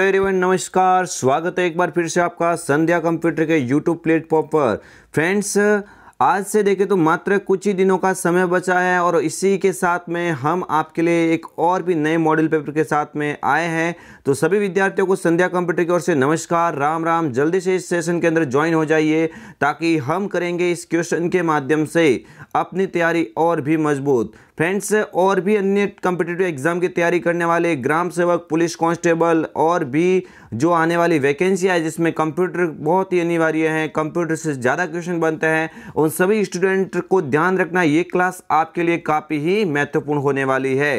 everyone नमस्कार स्वागत है एक बार फिर से आपका संध्या कंप्यूटर के यूट्यूब प्लेटफॉर्म पर फ्रेंड्स आज से देखें तो मात्र कुछ ही दिनों का समय बचा है और इसी के साथ में हम आपके लिए एक और भी नए मॉडल पेपर के साथ में आए हैं तो सभी विद्यार्थियों को संध्या कंप्यूटर की ओर से नमस्कार राम राम जल्दी से इस सेशन के अंदर ज्वाइन हो जाइए ताकि हम करेंगे इस क्वेश्चन के माध्यम से अपनी तैयारी और भी मजबूत फ्रेंड्स और भी अन्य कम्पिटेटिव एग्जाम की तैयारी करने वाले ग्राम सेवक पुलिस कांस्टेबल और भी जो आने वाली वैकेंसी है जिसमें कंप्यूटर बहुत ही अनिवार्य है कंप्यूटर से ज़्यादा क्वेश्चन बनते हैं उन सभी स्टूडेंट को ध्यान रखना ये क्लास आपके लिए काफ़ी ही महत्वपूर्ण होने वाली है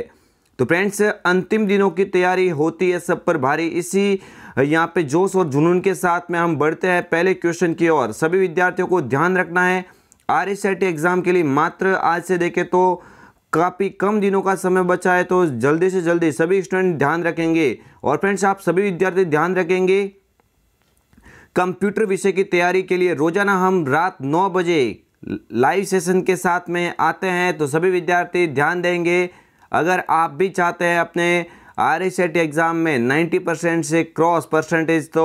तो फ्रेंड्स अंतिम दिनों की तैयारी होती है सब पर भारी इसी यहाँ पे जोश और जुनून के साथ में हम बढ़ते हैं पहले क्वेश्चन की ओर सभी विद्यार्थियों को ध्यान रखना है आर एग्ज़ाम के लिए मात्र आज से देखें तो काफ़ी कम दिनों का समय बचा है तो जल्दी से जल्दी सभी स्टूडेंट ध्यान रखेंगे और फ्रेंड्स आप सभी विद्यार्थी ध्यान रखेंगे कंप्यूटर विषय की तैयारी के लिए रोजाना हम रात नौ बजे लाइव सेशन के साथ में आते हैं तो सभी विद्यार्थी ध्यान देंगे अगर आप भी चाहते हैं अपने आर सेट एग्ज़ाम में 90 परसेंट से क्रॉस परसेंटेज तो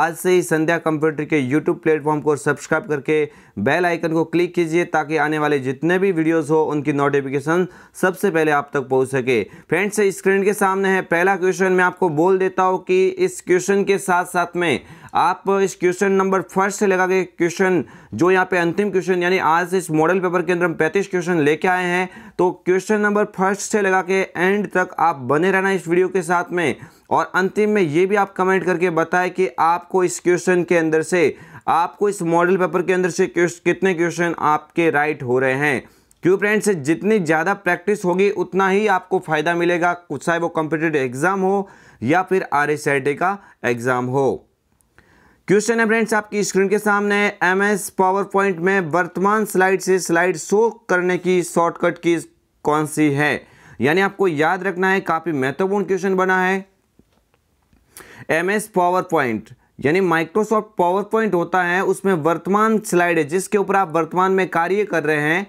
आज से ही संध्या कंप्यूटर के यूट्यूब प्लेटफॉर्म को सब्सक्राइब करके बेल आइकन को क्लिक कीजिए ताकि आने वाले जितने भी वीडियोस हो उनकी नोटिफिकेशन सबसे पहले आप तक पहुंच सके फ्रेंड्स स्क्रीन के सामने है पहला क्वेश्चन मैं आपको बोल देता हूँ कि इस क्वेश्चन के साथ साथ में आप इस क्वेश्चन नंबर फर्स्ट से लगा के क्वेश्चन जो यहाँ पे अंतिम क्वेश्चन यानी आज इस मॉडल पेपर के अंदर हम पैंतीस क्वेश्चन लेके आए हैं तो क्वेश्चन नंबर फर्स्ट से लगा के एंड तक आप बने रहना इस वीडियो के साथ में और अंतिम में ये भी आप कमेंट करके बताएं कि आपको इस क्वेश्चन के अंदर से आपको इस मॉडल पेपर के अंदर से कितने क्वेश्चन आपके राइट हो रहे हैं क्यों फ्रेंड्स जितनी ज़्यादा प्रैक्टिस होगी उतना ही आपको फ़ायदा मिलेगा कुछ चाहे वो कॉम्पिटेटिव एग्ज़ाम हो या फिर आर का एग्ज़ाम हो क्वेश्चन है फ्रेंड्स आपकी स्क्रीन के सामने एम एस पावर पॉइंट में वर्तमान स्लाइड से स्लाइड शो करने की शॉर्टकट की कौन सी है यानी आपको याद रखना है काफ़ी महत्वपूर्ण क्वेश्चन बना है एम एस पावर पॉइंट यानी माइक्रोसॉफ्ट पावर पॉइंट होता है उसमें वर्तमान स्लाइड है जिसके ऊपर आप वर्तमान में कार्य कर रहे हैं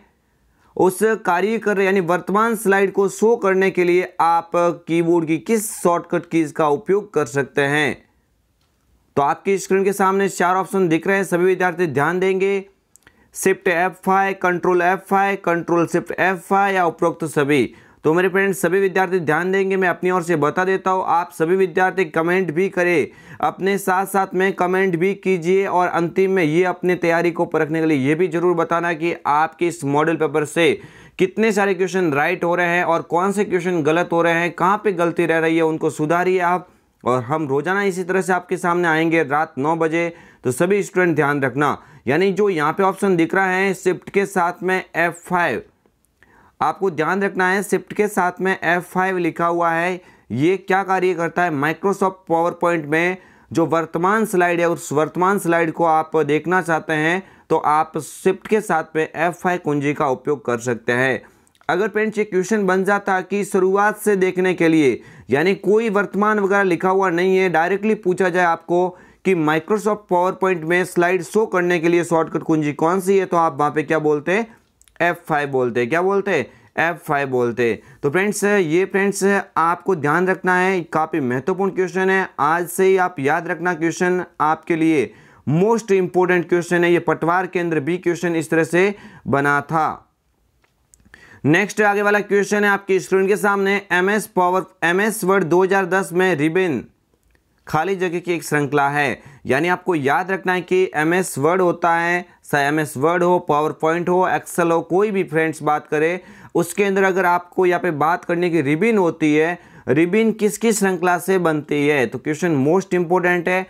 उस कार्य कर रहे यानी वर्तमान स्लाइड को शो करने के लिए आप कीबोर्ड की किस शॉर्टकट कीज़ का उपयोग कर सकते हैं तो आपकी स्क्रीन के सामने चार ऑप्शन दिख रहे हैं सभी विद्यार्थी ध्यान देंगे shift F five control F five control shift F five या उपरोक्त सभी तो मेरे फ्रेंड्स सभी विद्यार्थी ध्यान देंगे मैं अपनी ओर से बता देता हूँ आप सभी विद्यार्थी कमेंट भी करें अपने साथ साथ में कमेंट भी कीजिए और अंतिम में ये अपने तैयारी को परखने के लिए ये भी जरूर बताना कि आपके इस मॉडल पेपर से कितने सारे क्वेश्चन राइट हो रहे हैं और कौन से क्वेश्चन गलत हो रहे हैं कहाँ पर गलती रह रही है उनको सुधारिए आप और हम रोज़ाना इसी तरह से आपके सामने आएंगे रात नौ बजे तो सभी स्टूडेंट ध्यान रखना यानी जो यहाँ पे ऑप्शन दिख रहा है शिफ्ट के साथ में F5 आपको ध्यान रखना है शिफ्ट के साथ में F5 लिखा हुआ है ये क्या कार्य करता है माइक्रोसॉफ्ट पावर पॉइंट में जो वर्तमान स्लाइड है उस वर्तमान स्लाइड को आप देखना चाहते हैं तो आप शिफ्ट के साथ में F5 कुंजी का उपयोग कर सकते हैं अगर पेंट ये क्वेश्चन बन जाता कि शुरुआत से देखने के लिए यानी कोई वर्तमान वगैरह लिखा हुआ नहीं है डायरेक्टली पूछा जाए आपको कि माइक्रोसॉफ्ट पावर पॉइंट में स्लाइड शो करने के लिए शॉर्टकट कुंजी कौन सी है तो आप वहाँ पे क्या बोलते हैं एफ फाइव बोलते क्या बोलते एफ फाइव बोलते तो फ्रेंड्स ये फ्रेंड्स आपको ध्यान रखना है काफ़ी महत्वपूर्ण क्वेश्चन है आज से ही आप याद रखना क्वेश्चन आपके लिए मोस्ट इंपॉर्टेंट क्वेश्चन है ये पटवार केंद्र बी क्वेश्चन इस तरह से बना था नेक्स्ट आगे वाला क्वेश्चन है आपके स्क्रीन के सामने M S power M S Word 2010 में रिबेन खाली जगह की एक श्रृंखला है यानी आपको याद रखना है कि एम एस वर्ड होता है चाहे एम एस वर्ड हो पावर पॉइंट हो एक्सल हो कोई भी फ्रेंड्स बात करें उसके अंदर अगर आपको यहाँ पे बात करने की रिबिन होती है रिबिन किस किस श्रृंखला से बनती है तो क्वेश्चन मोस्ट इंपॉर्टेंट है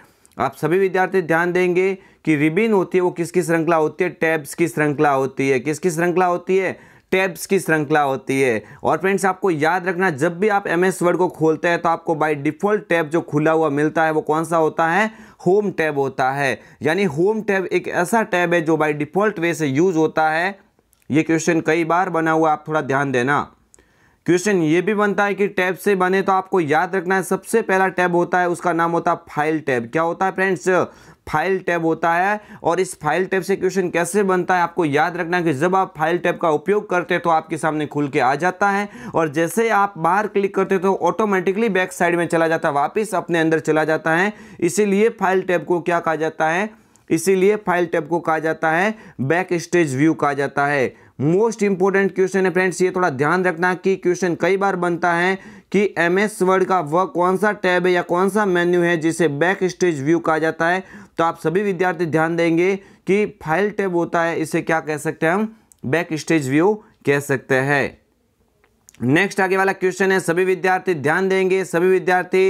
आप सभी विद्यार्थी ध्यान देंगे कि रिबिन होती है वो किसकी श्रृंखला होती है टैब्स की श्रृंखला होती है किसकी श्रृंखला होती है टैब्स की श्रृंखला होती है और फ्रेंड्स आपको याद रखना जब भी आप एम एस वर्ड को खोलते हैं तो आपको बाई डिफ़ॉल्ट टैब जो खुला हुआ मिलता है वो कौन सा होता है होम टैब होता है यानी होम टैब एक ऐसा टैब है जो बाई डिफ़ॉल्ट वे से यूज़ होता है ये क्वेश्चन कई बार बना हुआ आप थोड़ा ध्यान देना क्वेश्चन ये भी बनता है कि टैब से बने तो आपको याद रखना है सबसे पहला टैब होता है उसका नाम होता है फाइल टैब क्या होता है फ्रेंड्स फाइल टैब होता है और इस फाइल टैब से क्वेश्चन कैसे बनता है आपको याद रखना कि जब आप फाइल टैब का उपयोग करते हैं तो आपके सामने खुल के आ जाता है और जैसे आप बाहर क्लिक करते हैं तो ऑटोमेटिकली बैक साइड में चला जाता है वापस अपने अंदर चला जाता है इसीलिए फाइल टैब को क्या कहा जाता है इसीलिए फाइल टैब को कहा जाता है बैक स्टेज व्यू कहा जाता है मोस्ट इंपॉर्टेंट क्वेश्चन है फ्रेंड्स ये थोड़ा ध्यान रखना कि क्वेश्चन कई बार बनता है कि एम एस वर्ड का वह कौन सा टैब है या कौन सा मेन्यू है जिसे बैक स्टेज व्यू कहा जाता है तो आप सभी विद्यार्थी ध्यान देंगे कि फाइल टैब होता है इसे क्या कह सकते हैं हम बैक स्टेज व्यू कह सकते हैं नेक्स्ट आगे वाला क्वेश्चन है सभी विद्यार्थी ध्यान देंगे सभी विद्यार्थी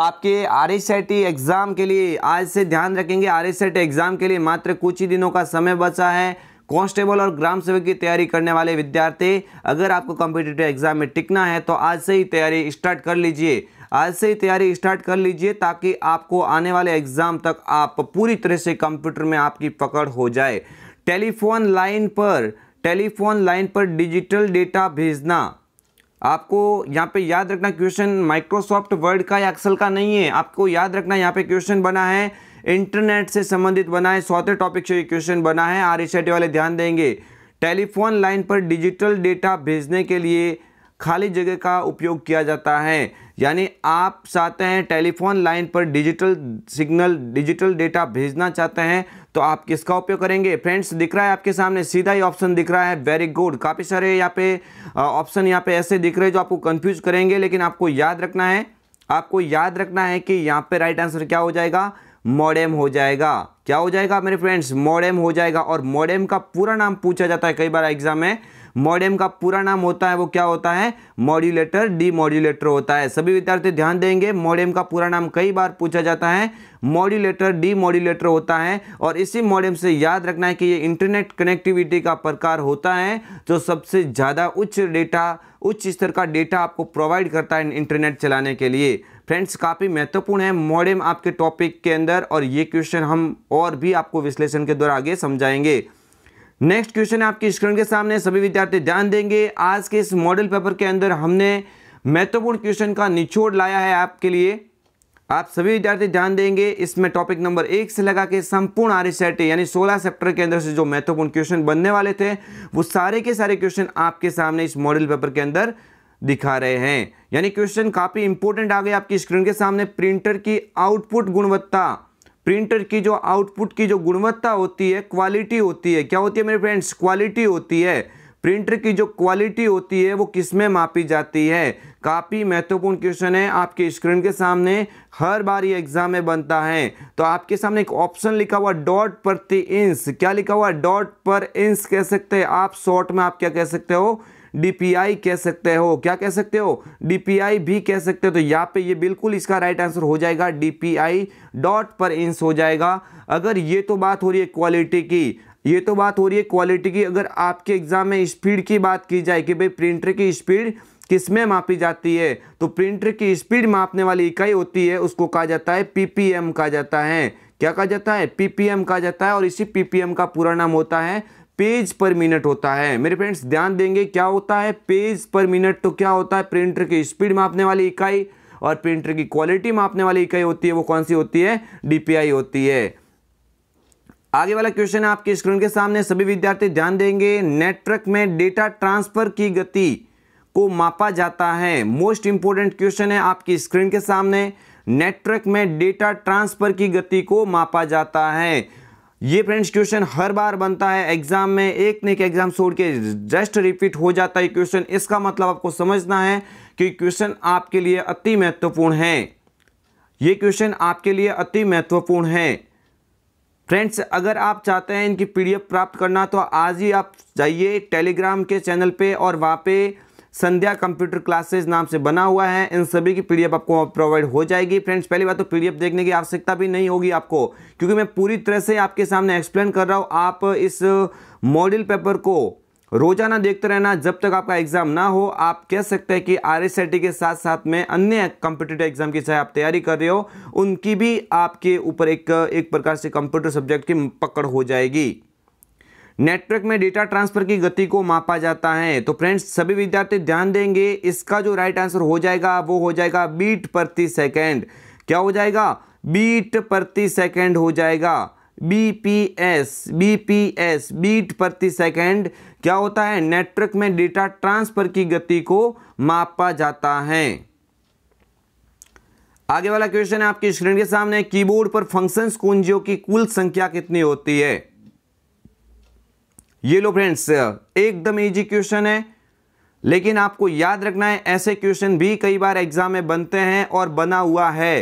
आपके आर एस एग्ज़ाम के लिए आज से ध्यान रखेंगे आर एस एग्ज़ाम के लिए मात्र कुछ ही दिनों का समय बचा है कॉन्स्टेबल और ग्राम सेवक की तैयारी करने वाले विद्यार्थी अगर आपको कॉम्पिटेटिव एग्ज़ाम में टिकना है तो आज से ही तैयारी स्टार्ट कर लीजिए आज से ही तैयारी स्टार्ट कर लीजिए ताकि आपको आने वाले एग्ज़ाम तक आप पूरी तरह से कंप्यूटर में आपकी पकड़ हो जाए टेलीफोन लाइन पर टेलीफोन लाइन पर डिजिटल डेटा भेजना आपको यहाँ पे याद रखना क्वेश्चन माइक्रोसॉफ्ट वर्ड का या एक्सेल का नहीं है आपको याद रखना यहाँ पे क्वेश्चन बना है इंटरनेट से संबंधित बना है सौते टॉपिक से क्वेश्चन बना है आर वाले ध्यान देंगे टेलीफोन लाइन पर डिजिटल डेटा भेजने के लिए खाली जगह का उपयोग किया जाता है यानी आप चाहते हैं टेलीफोन लाइन पर डिजिटल सिग्नल डिजिटल डेटा भेजना चाहते हैं तो आप किसका उपयोग करेंगे फ्रेंड्स दिख रहा है आपके सामने सीधा ही ऑप्शन दिख रहा है वेरी गुड काफ़ी सारे यहाँ पे ऑप्शन यहाँ पे ऐसे दिख रहे हैं जो आपको कंफ्यूज करेंगे लेकिन आपको याद रखना है आपको याद रखना है कि यहाँ पे राइट आंसर क्या हो जाएगा मॉडेम हो जाएगा क्या हो जाएगा मेरे फ्रेंड्स मॉडेम हो जाएगा और मॉडेम का पूरा नाम पूछा जाता है कई बार एग्जाम में मॉडेम का पूरा नाम होता है वो क्या होता है मॉड्यूलेटर डी मॉड्यूलेटर होता है सभी विद्यार्थी ध्यान देंगे मॉडेम का पूरा नाम कई बार पूछा जाता है मॉड्यूलेटर डी मॉड्यूलेटर होता है और इसी मॉडेम से याद रखना है कि ये इंटरनेट कनेक्टिविटी का प्रकार होता है जो सबसे ज़्यादा उच्च डेटा उच्च स्तर का डेटा आपको प्रोवाइड करता है इंटरनेट चलाने के लिए फ्रेंड्स काफ़ी महत्वपूर्ण है मॉडेम आपके टॉपिक के अंदर और ये क्वेश्चन हम और भी आपको विश्लेषण के द्वारा आगे समझाएंगे नेक्स्ट क्वेश्चन आपकी स्क्रीन के सामने सभी विद्यार्थी ध्यान देंगे आज के इस मॉडल पेपर के अंदर हमने महत्वपूर्ण क्वेश्चन का निचोड़ लाया है आपके लिए आप सभी विद्यार्थी ध्यान देंगे इसमें टॉपिक नंबर एक से लगा के संपूर्ण आर यानी 16 चैप्टर के अंदर से जो महत्वपूर्ण क्वेश्चन बनने वाले थे वो सारे के सारे क्वेश्चन आपके सामने इस मॉडल पेपर के अंदर दिखा रहे हैं यानी क्वेश्चन काफ़ी इंपोर्टेंट आ गए आपकी स्क्रीन के सामने प्रिंटर की आउटपुट गुणवत्ता प्रिंटर की जो आउटपुट की जो गुणवत्ता होती है क्वालिटी होती है क्या होती है मेरे फ्रेंड्स क्वालिटी होती है प्रिंटर की जो क्वालिटी होती है वो किस में मापी जाती है काफ़ी महत्वपूर्ण क्वेश्चन है आपके स्क्रीन के सामने हर बार ये एग्जाम में बनता है तो आपके सामने एक ऑप्शन लिखा हुआ डॉट प्रति इंच क्या लिखा हुआ डॉट पर इंच कह सकते हैं आप शॉर्ट में आप क्या कह सकते हो डीपीआई कह सकते हो क्या कह सकते हो डीपीआई भी कह सकते हो तो यहाँ पे ये बिल्कुल इसका राइट आंसर हो जाएगा डीपीआई डॉट पर इंस हो जाएगा अगर ये तो बात हो रही है क्वालिटी की ये तो बात हो रही है क्वालिटी की अगर आपके एग्जाम में स्पीड की बात की जाए कि भाई प्रिंटर की स्पीड किस में मापी जाती है तो प्रिंटर की स्पीड मापने वाली इकाई होती है उसको कहा जाता है पीपीएम कहा जाता है क्या कहा जाता है पीपीएम कहा जाता है और इसी पीपीएम का पूरा नाम होता है पेज पर मिनट होता है मेरे फ्रेंड्स ध्यान देंगे क्या होता है पेज पर मिनट तो क्या होता है प्रिंटर की स्पीड मापने वाली इकाई और प्रिंटर की क्वालिटी मापने वाली इकाई होती है वो कौन सी होती है डीपीआई होती है आगे वाला क्वेश्चन है आपके स्क्रीन के सामने सभी विद्यार्थी ध्यान देंगे नेटवर्क में डेटा ट्रांसफर की गति को मापा जाता है मोस्ट इंपोर्टेंट क्वेश्चन है आपकी स्क्रीन के सामने नेटवर्क में डेटा ट्रांसफर की गति को मापा जाता है ये फ्रेंड्स क्वेश्चन हर बार बनता है एग्जाम में एक ने एक एग्जाम छोड़ के जस्ट रिपीट हो जाता है क्वेश्चन इसका मतलब आपको समझना है कि क्वेश्चन आपके लिए अति महत्वपूर्ण है ये क्वेश्चन आपके लिए अति महत्वपूर्ण है फ्रेंड्स अगर आप चाहते हैं इनकी पीडीएफ प्राप्त करना तो आज ही आप जाइए टेलीग्राम के चैनल पे और वहाँ पर संध्या कंप्यूटर क्लासेज नाम से बना हुआ है इन सभी की पीडीएफ आपको प्रोवाइड हो जाएगी फ्रेंड्स पहली बात तो पीडीएफ देखने की आवश्यकता भी नहीं होगी आपको क्योंकि मैं पूरी तरह से आपके सामने एक्सप्लेन कर रहा हूँ आप इस मॉडल पेपर को रोजाना देखते रहना जब तक आपका एग्जाम ना हो आप कह सकते हैं कि आर के साथ साथ में अन्य कंपिटेटिव एग्जाम की चाहे आप तैयारी कर रहे हो उनकी भी आपके ऊपर एक एक प्रकार से कंप्यूटर सब्जेक्ट की पकड़ हो जाएगी नेटवर्क में डेटा ट्रांसफर की गति को मापा जाता है तो फ्रेंड्स सभी विद्यार्थी ध्यान देंगे इसका जो राइट आंसर हो जाएगा वो हो जाएगा बीट प्रति सेकेंड क्या हो जाएगा बीट प्रति सेकेंड हो जाएगा बीपीएस बीपीएस बीट प्रति सेकेंड क्या होता है नेटवर्क में डेटा ट्रांसफर की गति को मापा जाता है आगे वाला क्वेश्चन है आपकी स्क्रीन के सामने कीबोर्ड पर फंक्शंस कुंजियों की कुल संख्या कितनी होती है ये लो फ्रेंड्स एकदम इजी क्वेश्चन है लेकिन आपको याद रखना है ऐसे क्वेश्चन भी कई बार एग्जाम में बनते हैं और बना हुआ है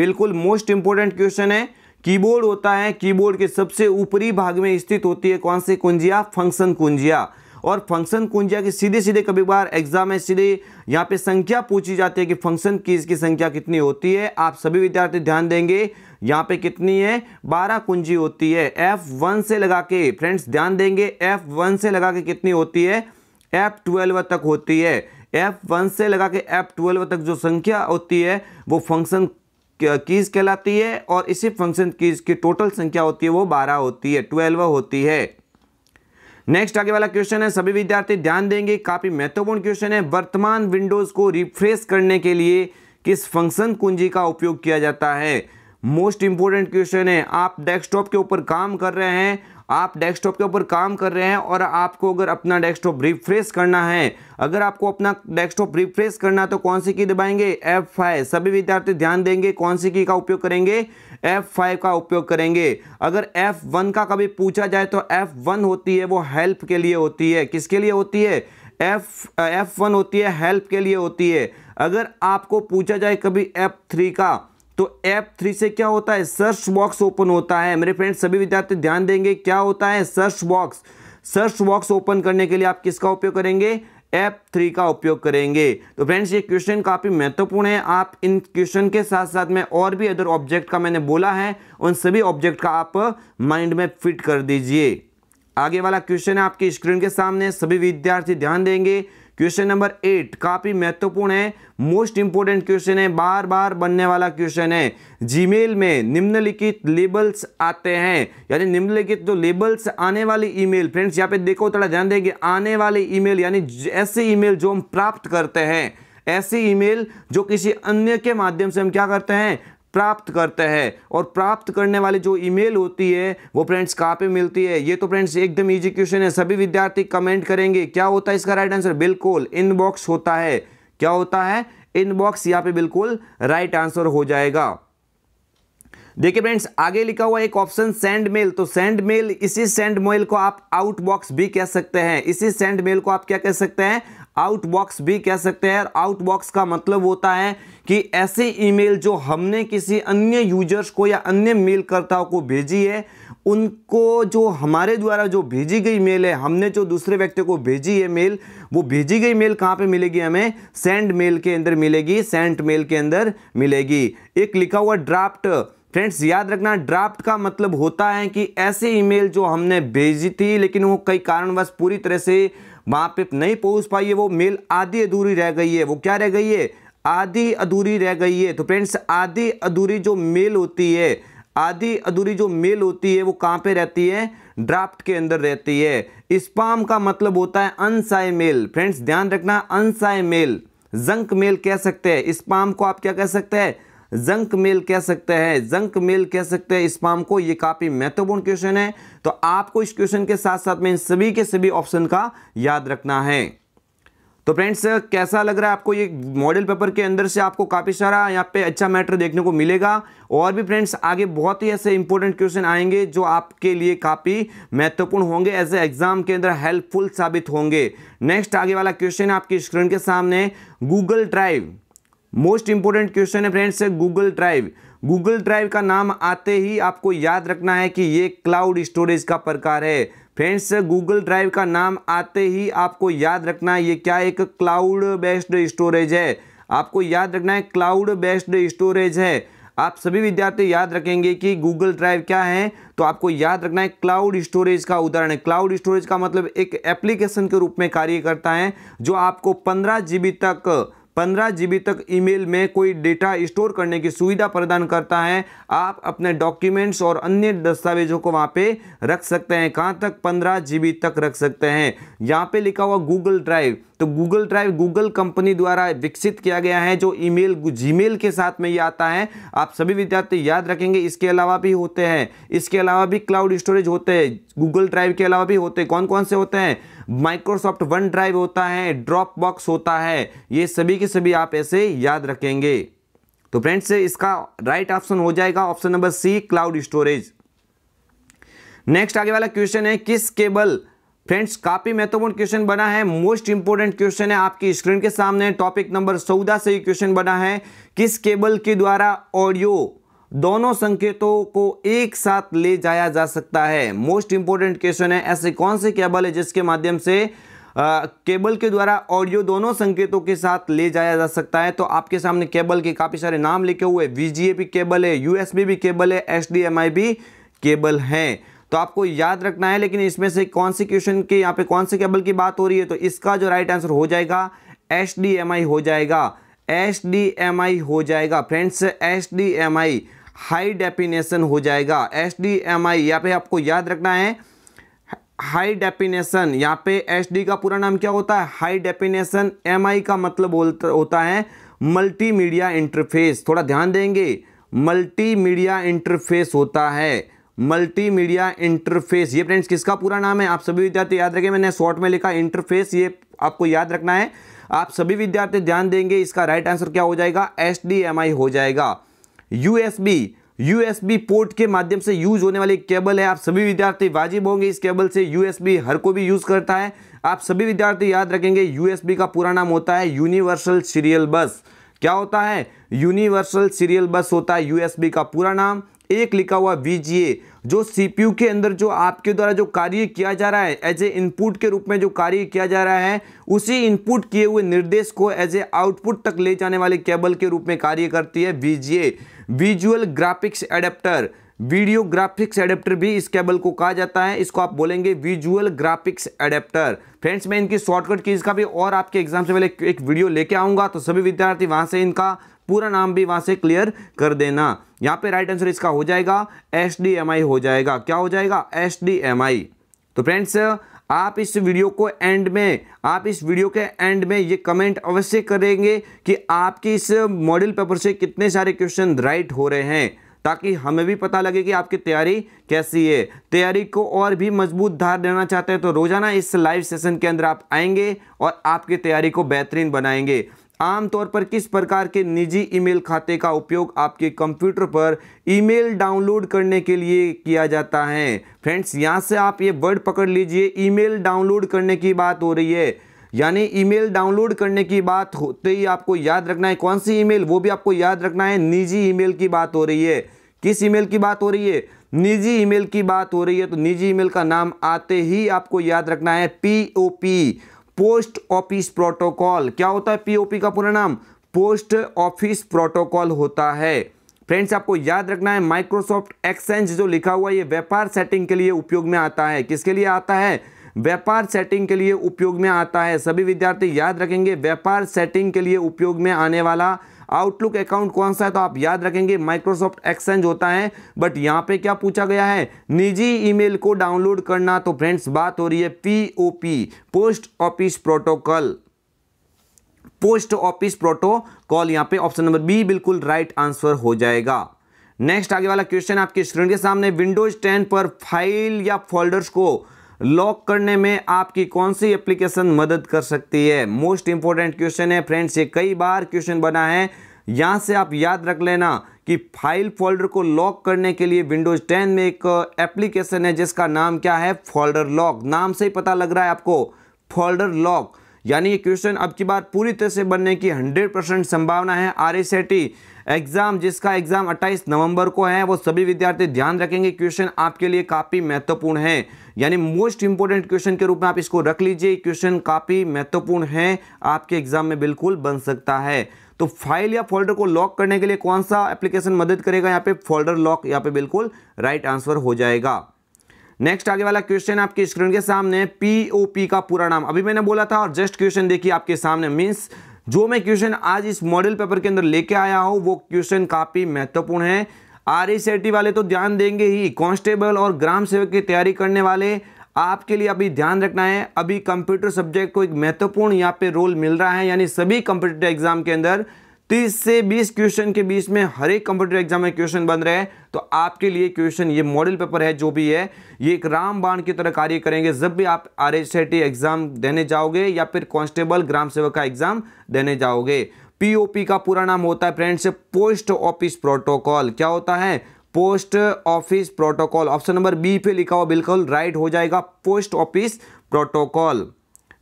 बिल्कुल मोस्ट इंपॉर्टेंट क्वेश्चन है कीबोर्ड होता है कीबोर्ड के सबसे ऊपरी भाग में स्थित होती है कौन सी कुंजिया फंक्शन कुंजिया और फंक्शन कुंजिया के सीधे सीधे कभी बार एग्जाम में सीधे यहाँ पे संख्या पूछी जाती है कि फंक्शन कीज की संख्या कितनी होती है आप सभी विद्यार्थी ध्यान देंगे यहाँ पे कितनी है बारह कुंजी होती है एफ वन से लगा के फ्रेंड्स ध्यान देंगे एफ वन से लगा के कितनी होती है एफ ट्वेल्व तक होती है एफ वन से लगा के एफ ट्वेल्व तक जो संख्या होती है वो फंक्शन कीज कहलाती है और इसी फंक्शन कीज की टोटल संख्या होती है वो बारह होती है ट्वेल्व होती है नेक्स्ट आगे वाला क्वेश्चन है सभी विद्यार्थी ध्यान देंगे काफी महत्वपूर्ण क्वेश्चन है वर्तमान विंडोज को रिफ्रेश करने के लिए किस फंक्शन कुंजी का उपयोग किया जाता है मोस्ट इंपॉर्टेंट क्वेश्चन है आप डेस्कटॉप के ऊपर काम कर रहे हैं आप डेस्कटॉप के ऊपर काम कर रहे हैं और आपको अगर अपना डेस्कटॉप रिफ्रेश करना है अगर आपको अपना डेस्कटॉप रिफ्रेश करना तो कौन सी की दबाएंगे F5 सभी विद्यार्थी ध्यान देंगे कौन सी की का उपयोग करेंगे F5 का उपयोग करेंगे अगर F1 का कभी पूछा जाए तो F1 होती है वो हेल्प के लिए होती है किसके लिए होती है एफ एफ वन होती है हेल्प के लिए होती है अगर आपको पूछा जाए कभी एफ थ्री का तो ऐप थ्री से क्या होता है सर्च बॉक्स ओपन होता है मेरे फ्रेंड सभी विद्यार्थी ध्यान देंगे क्या होता है search box search box open करने के लिए आप किसका उपयोग करेंगे ऐप थ्री का उपयोग करेंगे तो फ्रेंड्स ये क्वेश्चन काफ़ी महत्वपूर्ण है आप इन क्वेश्चन के साथ साथ में और भी अदर ऑब्जेक्ट का मैंने बोला है उन सभी ऑब्जेक्ट का आप माइंड में फिट कर दीजिए आगे वाला क्वेश्चन है आपकी स्क्रीन के सामने सभी विद्यार्थी ध्यान देंगे क्वेश्चन नंबर एट काफ़ी महत्वपूर्ण है मोस्ट इंपोर्टेंट क्वेश्चन है बार बार बनने वाला क्वेश्चन है जीमेल में निम्नलिखित लेबल्स आते हैं यानी निम्नलिखित जो लेबल्स आने वाली ईमेल फ्रेंड्स यहाँ पे देखो थोड़ा ध्यान देंगे आने वाली ईमेल यानी ऐसे ईमेल जो हम प्राप्त करते हैं ऐसी ईमेल जो किसी अन्य के माध्यम से हम क्या करते हैं प्राप्त करते हैं और प्राप्त करने वाली जो ईमेल होती है वो फ्रेंड्स कहाँ पे मिलती है ये तो फ्रेंड्स एकदम इजी क्वेश्चन है सभी विद्यार्थी कमेंट करेंगे क्या होता है इसका राइट आंसर बिल्कुल इनबॉक्स होता है क्या होता है इनबॉक्स यहाँ पे बिल्कुल राइट आंसर हो जाएगा देखिए फ्रेंड्स आगे लिखा हुआ एक ऑप्शन सेंड मेल तो सेंड मेल इसी सेंड मेल को आप आउटबॉक्स भी कह सकते हैं इसी सेंड मेल को आप क्या कह सकते हैं आउट बॉक्स भी कह सकते हैं आउट बॉक्स का मतलब होता है कि ऐसे ईमेल जो हमने किसी अन्य यूजर्स को या अन्य मेल को भेजी है उनको जो हमारे द्वारा जो भेजी गई मेल है हमने जो दूसरे व्यक्ति को भेजी है मेल वो भेजी गई मेल कहाँ पे मिलेगी हमें सेंड मेल के अंदर मिलेगी सेंट मेल के अंदर मिलेगी एक लिखा हुआ ड्राफ्ट फ्रेंड्स याद रखना ड्राफ्ट का मतलब होता है कि ऐसे ईमेल जो हमने भेजी थी लेकिन वो कई कारणवश पूरी तरह से वहां पे नहीं पहुंच पाई है वो मेल आधी अधूरी रह गई है वो क्या रह गई है आधी अधूरी रह गई है तो फ्रेंड्स आधी अधूरी जो मेल होती है आधी अधूरी जो मेल होती है वो कहाँ पे रहती है ड्राफ्ट के अंदर रहती है स्पाम का मतलब होता है अनसाय मेल फ्रेंड्स ध्यान रखना अनसाय मेल जंक मेल कह सकते हैं स्पाम को आप क्या कह सकते हैं जंक मेल कह सकते हैं जंक मेल कह सकते हैं स्पाम को ये काफ़ी महत्वपूर्ण क्वेश्चन है तो आपको इस क्वेश्चन के साथ साथ में इन सभी के सभी ऑप्शन का याद रखना है तो फ्रेंड्स कैसा लग रहा है आपको ये मॉडल पेपर के अंदर से आपको काफ़ी सारा यहाँ पे अच्छा मैटर देखने को मिलेगा और भी फ्रेंड्स आगे बहुत ही ऐसे इंपॉर्टेंट क्वेश्चन आएंगे जो आपके लिए काफ़ी महत्वपूर्ण होंगे एज ए एग्जाम के अंदर हेल्पफुल साबित होंगे नेक्स्ट आगे वाला क्वेश्चन आपकी स्क्रीन के सामने Google drive most important question है friends Google drive Google drive का नाम आते ही आपको याद रखना है कि ये क्लाउड स्टोरेज का प्रकार है फ्रेंड्स गूगल ड्राइव का नाम आते ही आपको याद रखना है ये क्या एक क्लाउड बेस्ड स्टोरेज है आपको याद रखना है क्लाउड बेस्ड स्टोरेज है आप सभी विद्यार्थी याद रखेंगे कि गूगल ड्राइव क्या है तो आपको याद रखना है क्लाउड स्टोरेज का उदाहरण है क्लाउड स्टोरेज का मतलब एक एप्लीकेशन के रूप में कार्य करता है जो आपको पंद्रह जी तक पंद्रह जी तक ईमेल में कोई डेटा स्टोर करने की सुविधा प्रदान करता है आप अपने डॉक्यूमेंट्स और अन्य दस्तावेजों को वहाँ पे रख सकते हैं कहाँ तक पंद्रह जी तक रख सकते हैं यहाँ पे लिखा हुआ गूगल ड्राइव तो गूगल ड्राइव गूगल कंपनी द्वारा विकसित किया गया है जो ईमेल जीमेल के साथ में ये आता है आप सभी विद्यार्थी याद रखेंगे इसके अलावा भी होते हैं इसके अलावा भी क्लाउड स्टोरेज होते हैं गूगल ड्राइव के अलावा भी होते हैं कौन कौन से होते हैं माइक्रोसॉफ्ट वन ड्राइव होता है ड्रॉप बॉक्स होता है ये सभी के सभी आप ऐसे याद रखेंगे तो फ्रेंड्स इसका राइट right ऑप्शन हो जाएगा option number C cloud storage next आगे वाला क्वेश्चन है किस केबल फ्रेंड्स काफ़ी महत्वपूर्ण क्वेश्चन बना है मोस्ट इंपोर्टेंट क्वेश्चन है आपकी स्क्रीन के सामने टॉपिक नंबर चौदह से क्वेश्चन बना है किस केबल के द्वारा ऑडियो दोनों संकेतों को एक साथ ले जाया जा सकता है मोस्ट इंपोर्टेंट क्वेश्चन है ऐसे कौन से केबल है जिसके माध्यम से आ, केबल के द्वारा ऑडियो दोनों संकेतों के साथ ले जाया जा सकता है तो आपके सामने केबल के काफ़ी सारे नाम लिखे हुए वीजीए भी केबल है यूएसबी भी केबल है एच भी केबल है तो आपको याद रखना है लेकिन इसमें से कौन से क्वेश्चन के यहाँ पे कौन से केबल की बात हो रही है तो इसका जो राइट आंसर हो जाएगा एच हो जाएगा एच हो जाएगा फ्रेंड्स एच हाई डेफिनेशन हो जाएगा एच डी एम आई यहाँ पे आपको याद रखना है हाई डेफिनेशन यहाँ पे एच डी का पूरा नाम क्या होता है हाई डेफिनेशन एम आई का मतलब होता है मल्टीमीडिया इंटरफेस थोड़ा ध्यान देंगे मल्टीमीडिया इंटरफेस होता है मल्टीमीडिया इंटरफेस ये फ्रेंड्स किसका पूरा नाम है आप सभी विद्यार्थी याद रखें मैंने शॉर्ट में लिखा इंटरफेस ये आपको याद रखना है आप सभी विद्यार्थी ध्यान देंगे इसका राइट आंसर क्या हो जाएगा एस हो जाएगा यूएसबी यूएसबी पोर्ट के माध्यम से यूज होने वाली केबल है आप सभी विद्यार्थी वाजिब होंगे इस केबल से यूएसबी हर को भी यूज करता है आप सभी विद्यार्थी याद रखेंगे यूएसबी का पूरा नाम होता है यूनिवर्सल सीरियल बस क्या होता है यूनिवर्सल सीरियल बस होता है यूएसबी का पूरा नाम एक लिखा हुआ वी जो सीपीयू के अंदर जो आपके द्वारा जो कार्य किया जा रहा है एज ए इनपुट के रूप में जो कार्य किया जा रहा है उसी इनपुट किए हुए निर्देश को एज ए आउटपुट तक ले जाने वाले केबल के रूप में कार्य करती है V visual graphics adapter video graphics adapter भी इस केबल को कहा जाता है इसको आप बोलेंगे विजुअल ग्राफिक्स एडेप्टर फ्रेंड्स मैं इनकी शॉर्टकट की इसका भी और आपके एग्जाम से पहले एक वीडियो लेके आऊँगा तो सभी विद्यार्थी वहाँ से इनका पूरा नाम भी वहां से क्लियर कर देना यहां पे राइट आंसर इसका हो जाएगा एस हो जाएगा क्या हो जाएगा एस तो फ्रेंड्स आप इस वीडियो को एंड में आप इस वीडियो के एंड में ये कमेंट अवश्य करेंगे कि आपके इस मॉडल पेपर से कितने सारे क्वेश्चन राइट हो रहे हैं ताकि हमें भी पता लगे कि आपकी तैयारी कैसी है तैयारी को और भी मजबूत धार देना चाहते हैं तो रोज़ाना इस लाइव सेशन के अंदर आप आएंगे और आपकी तैयारी को बेहतरीन बनाएंगे आमतौर पर किस प्रकार के निजी ईमेल खाते का उपयोग आपके कंप्यूटर पर ईमेल डाउनलोड करने के लिए किया जाता है फ्रेंड्स यहाँ से आप ये वर्ड पकड़ लीजिए ईमेल डाउनलोड करने की बात हो रही है यानी ईमेल डाउनलोड करने की बात होते ही आपको याद रखना है कौन सी ईमेल वो भी आपको याद रखना है निजी ईमेल की बात हो रही है किस ईमेल की बात हो रही है निजी ईमेल की बात हो रही है तो निजी ईमेल का नाम आते ही आपको याद रखना है P O P post office protocol क्या होता है पीओपी का पूरा नाम पोस्ट ऑफिस प्रोटोकॉल होता है फ्रेंड्स आपको याद रखना है माइक्रोसॉफ्ट एक्सचेंज जो लिखा हुआ ये व्यापार सेटिंग के लिए उपयोग में आता है किसके लिए आता है व्यापार सेटिंग के लिए उपयोग में आता है सभी विद्यार्थी याद रखेंगे व्यापार सेटिंग के लिए उपयोग में आने वाला आउटलुक अकाउंट कौन सा है तो आप याद रखेंगे माइक्रोसॉफ्ट एक्सचेंज होता है बट यहाँ पे क्या पूछा गया है निजी ईमेल को डाउनलोड करना तो फ्रेंड्स बात हो रही है POP post office protocol post office protocol यहाँ पे ऑप्शन नंबर बी बिल्कुल राइट आंसर हो जाएगा नेक्स्ट आगे वाला क्वेश्चन आपके स्क्रीन के सामने विंडोज टेन पर फाइल या फोल्डर्स को लॉक करने में आपकी कौन सी एप्लीकेशन मदद कर सकती है मोस्ट इंपॉर्टेंट क्वेश्चन है फ्रेंड्स ये कई बार क्वेश्चन बना है यहां से आप याद रख लेना कि फाइल फोल्डर को लॉक करने के लिए विंडोज 10 में एक एप्लीकेशन uh, है जिसका नाम क्या है फोल्डर लॉक नाम से ही पता लग रहा है आपको फोल्डर लॉक यानी ये क्वेश्चन अब की बार पूरी तरह से बनने की 100 परसेंट संभावना है आर एस एग्जाम जिसका एग्जाम 28 नवंबर को है वो सभी विद्यार्थी ध्यान रखेंगे क्वेश्चन आपके लिए काफ़ी महत्वपूर्ण है यानी मोस्ट इंपोर्टेंट क्वेश्चन के रूप में आप इसको रख लीजिए क्वेश्चन काफ़ी महत्वपूर्ण है आपके एग्जाम में बिल्कुल बन सकता है तो फाइल या फोल्डर को लॉक करने के लिए कौन सा एप्लीकेशन मदद करेगा यहाँ पे फोल्डर लॉक यहाँ पे बिल्कुल राइट आंसर हो जाएगा नेक्स्ट आगे वाला क्वेश्चन आपकी स्क्रीन के सामने पीओपी का पूरा नाम अभी मैंने बोला था और जस्ट क्वेश्चन देखिए आपके सामने मीन्स जो मैं क्वेश्चन आज इस मॉडल पेपर के अंदर लेके आया हूं वो क्वेश्चन काफ़ी महत्वपूर्ण है आर एस e वाले तो ध्यान देंगे ही कांस्टेबल और ग्राम सेवक की तैयारी करने वाले आपके लिए अभी ध्यान रखना है अभी कंप्यूटर सब्जेक्ट को एक महत्वपूर्ण यहाँ पे रोल मिल रहा है यानी सभी कंप्यूटर एग्जाम के अंदर तीस से बीस क्वेश्चन के बीच में हर एक कंप्यूटर एग्जाम में क्वेश्चन बन रहे हैं तो आपके लिए क्वेश्चन ये मॉडल पेपर है जो भी है ये एक राम बाण की तरह कार्य करेंगे जब भी आप आर एग्जाम देने जाओगे या फिर कांस्टेबल ग्राम सेवक का एग्जाम देने जाओगे पीओपी का पूरा नाम होता है फ्रेंड्स पोस्ट ऑफिस प्रोटोकॉल क्या होता है post office protocol option number B पे लिखा हुआ बिल्कुल राइट हो जाएगा पोस्ट ऑफिस प्रोटोकॉल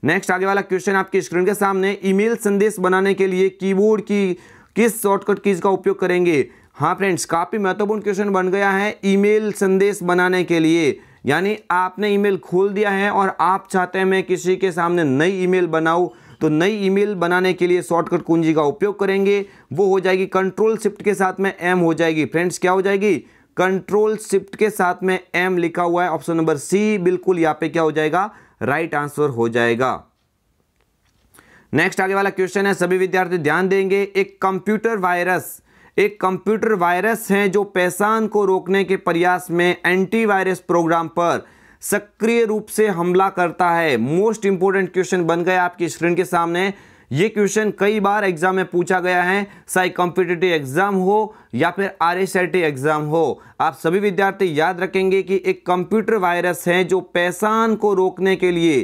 नेक्स्ट आगे वाला क्वेश्चन आपकी स्क्रीन के सामने ईमेल संदेश बनाने के लिए कीबोर्ड की किस शॉर्टकट कीज का उपयोग करेंगे हाँ फ्रेंड्स काफ़ी महत्वपूर्ण क्वेश्चन बन गया है ईमेल संदेश बनाने के लिए यानी आपने ईमेल खोल दिया है और आप चाहते हैं मैं किसी के सामने नई ईमेल बनाऊं तो नई ईमेल बनाने के लिए शॉर्टकट कुंजी का उपयोग करेंगे वो हो जाएगी कंट्रोल शिफ्ट के साथ में एम हो जाएगी फ्रेंड्स क्या हो जाएगी कंट्रोल शिफ्ट के साथ में एम लिखा हुआ है ऑप्शन नंबर सी बिल्कुल यहाँ पे क्या हो जाएगा राइट आंसर हो जाएगा नेक्स्ट आगे वाला क्वेश्चन है सभी विद्यार्थी ध्यान देंगे एक कंप्यूटर वायरस एक कंप्यूटर वायरस है जो पहचान को रोकने के प्रयास में एंटीवायरस प्रोग्राम पर सक्रिय रूप से हमला करता है मोस्ट इंपोर्टेंट क्वेश्चन बन गए आपकी स्क्रीन के सामने ये क्वेश्चन कई बार एग्जाम में पूछा गया है चाहे कॉम्पिटेटिव एग्जाम हो या फिर आर एग्जाम हो आप सभी विद्यार्थी याद रखेंगे कि एक कंप्यूटर वायरस है जो पहचान को रोकने के लिए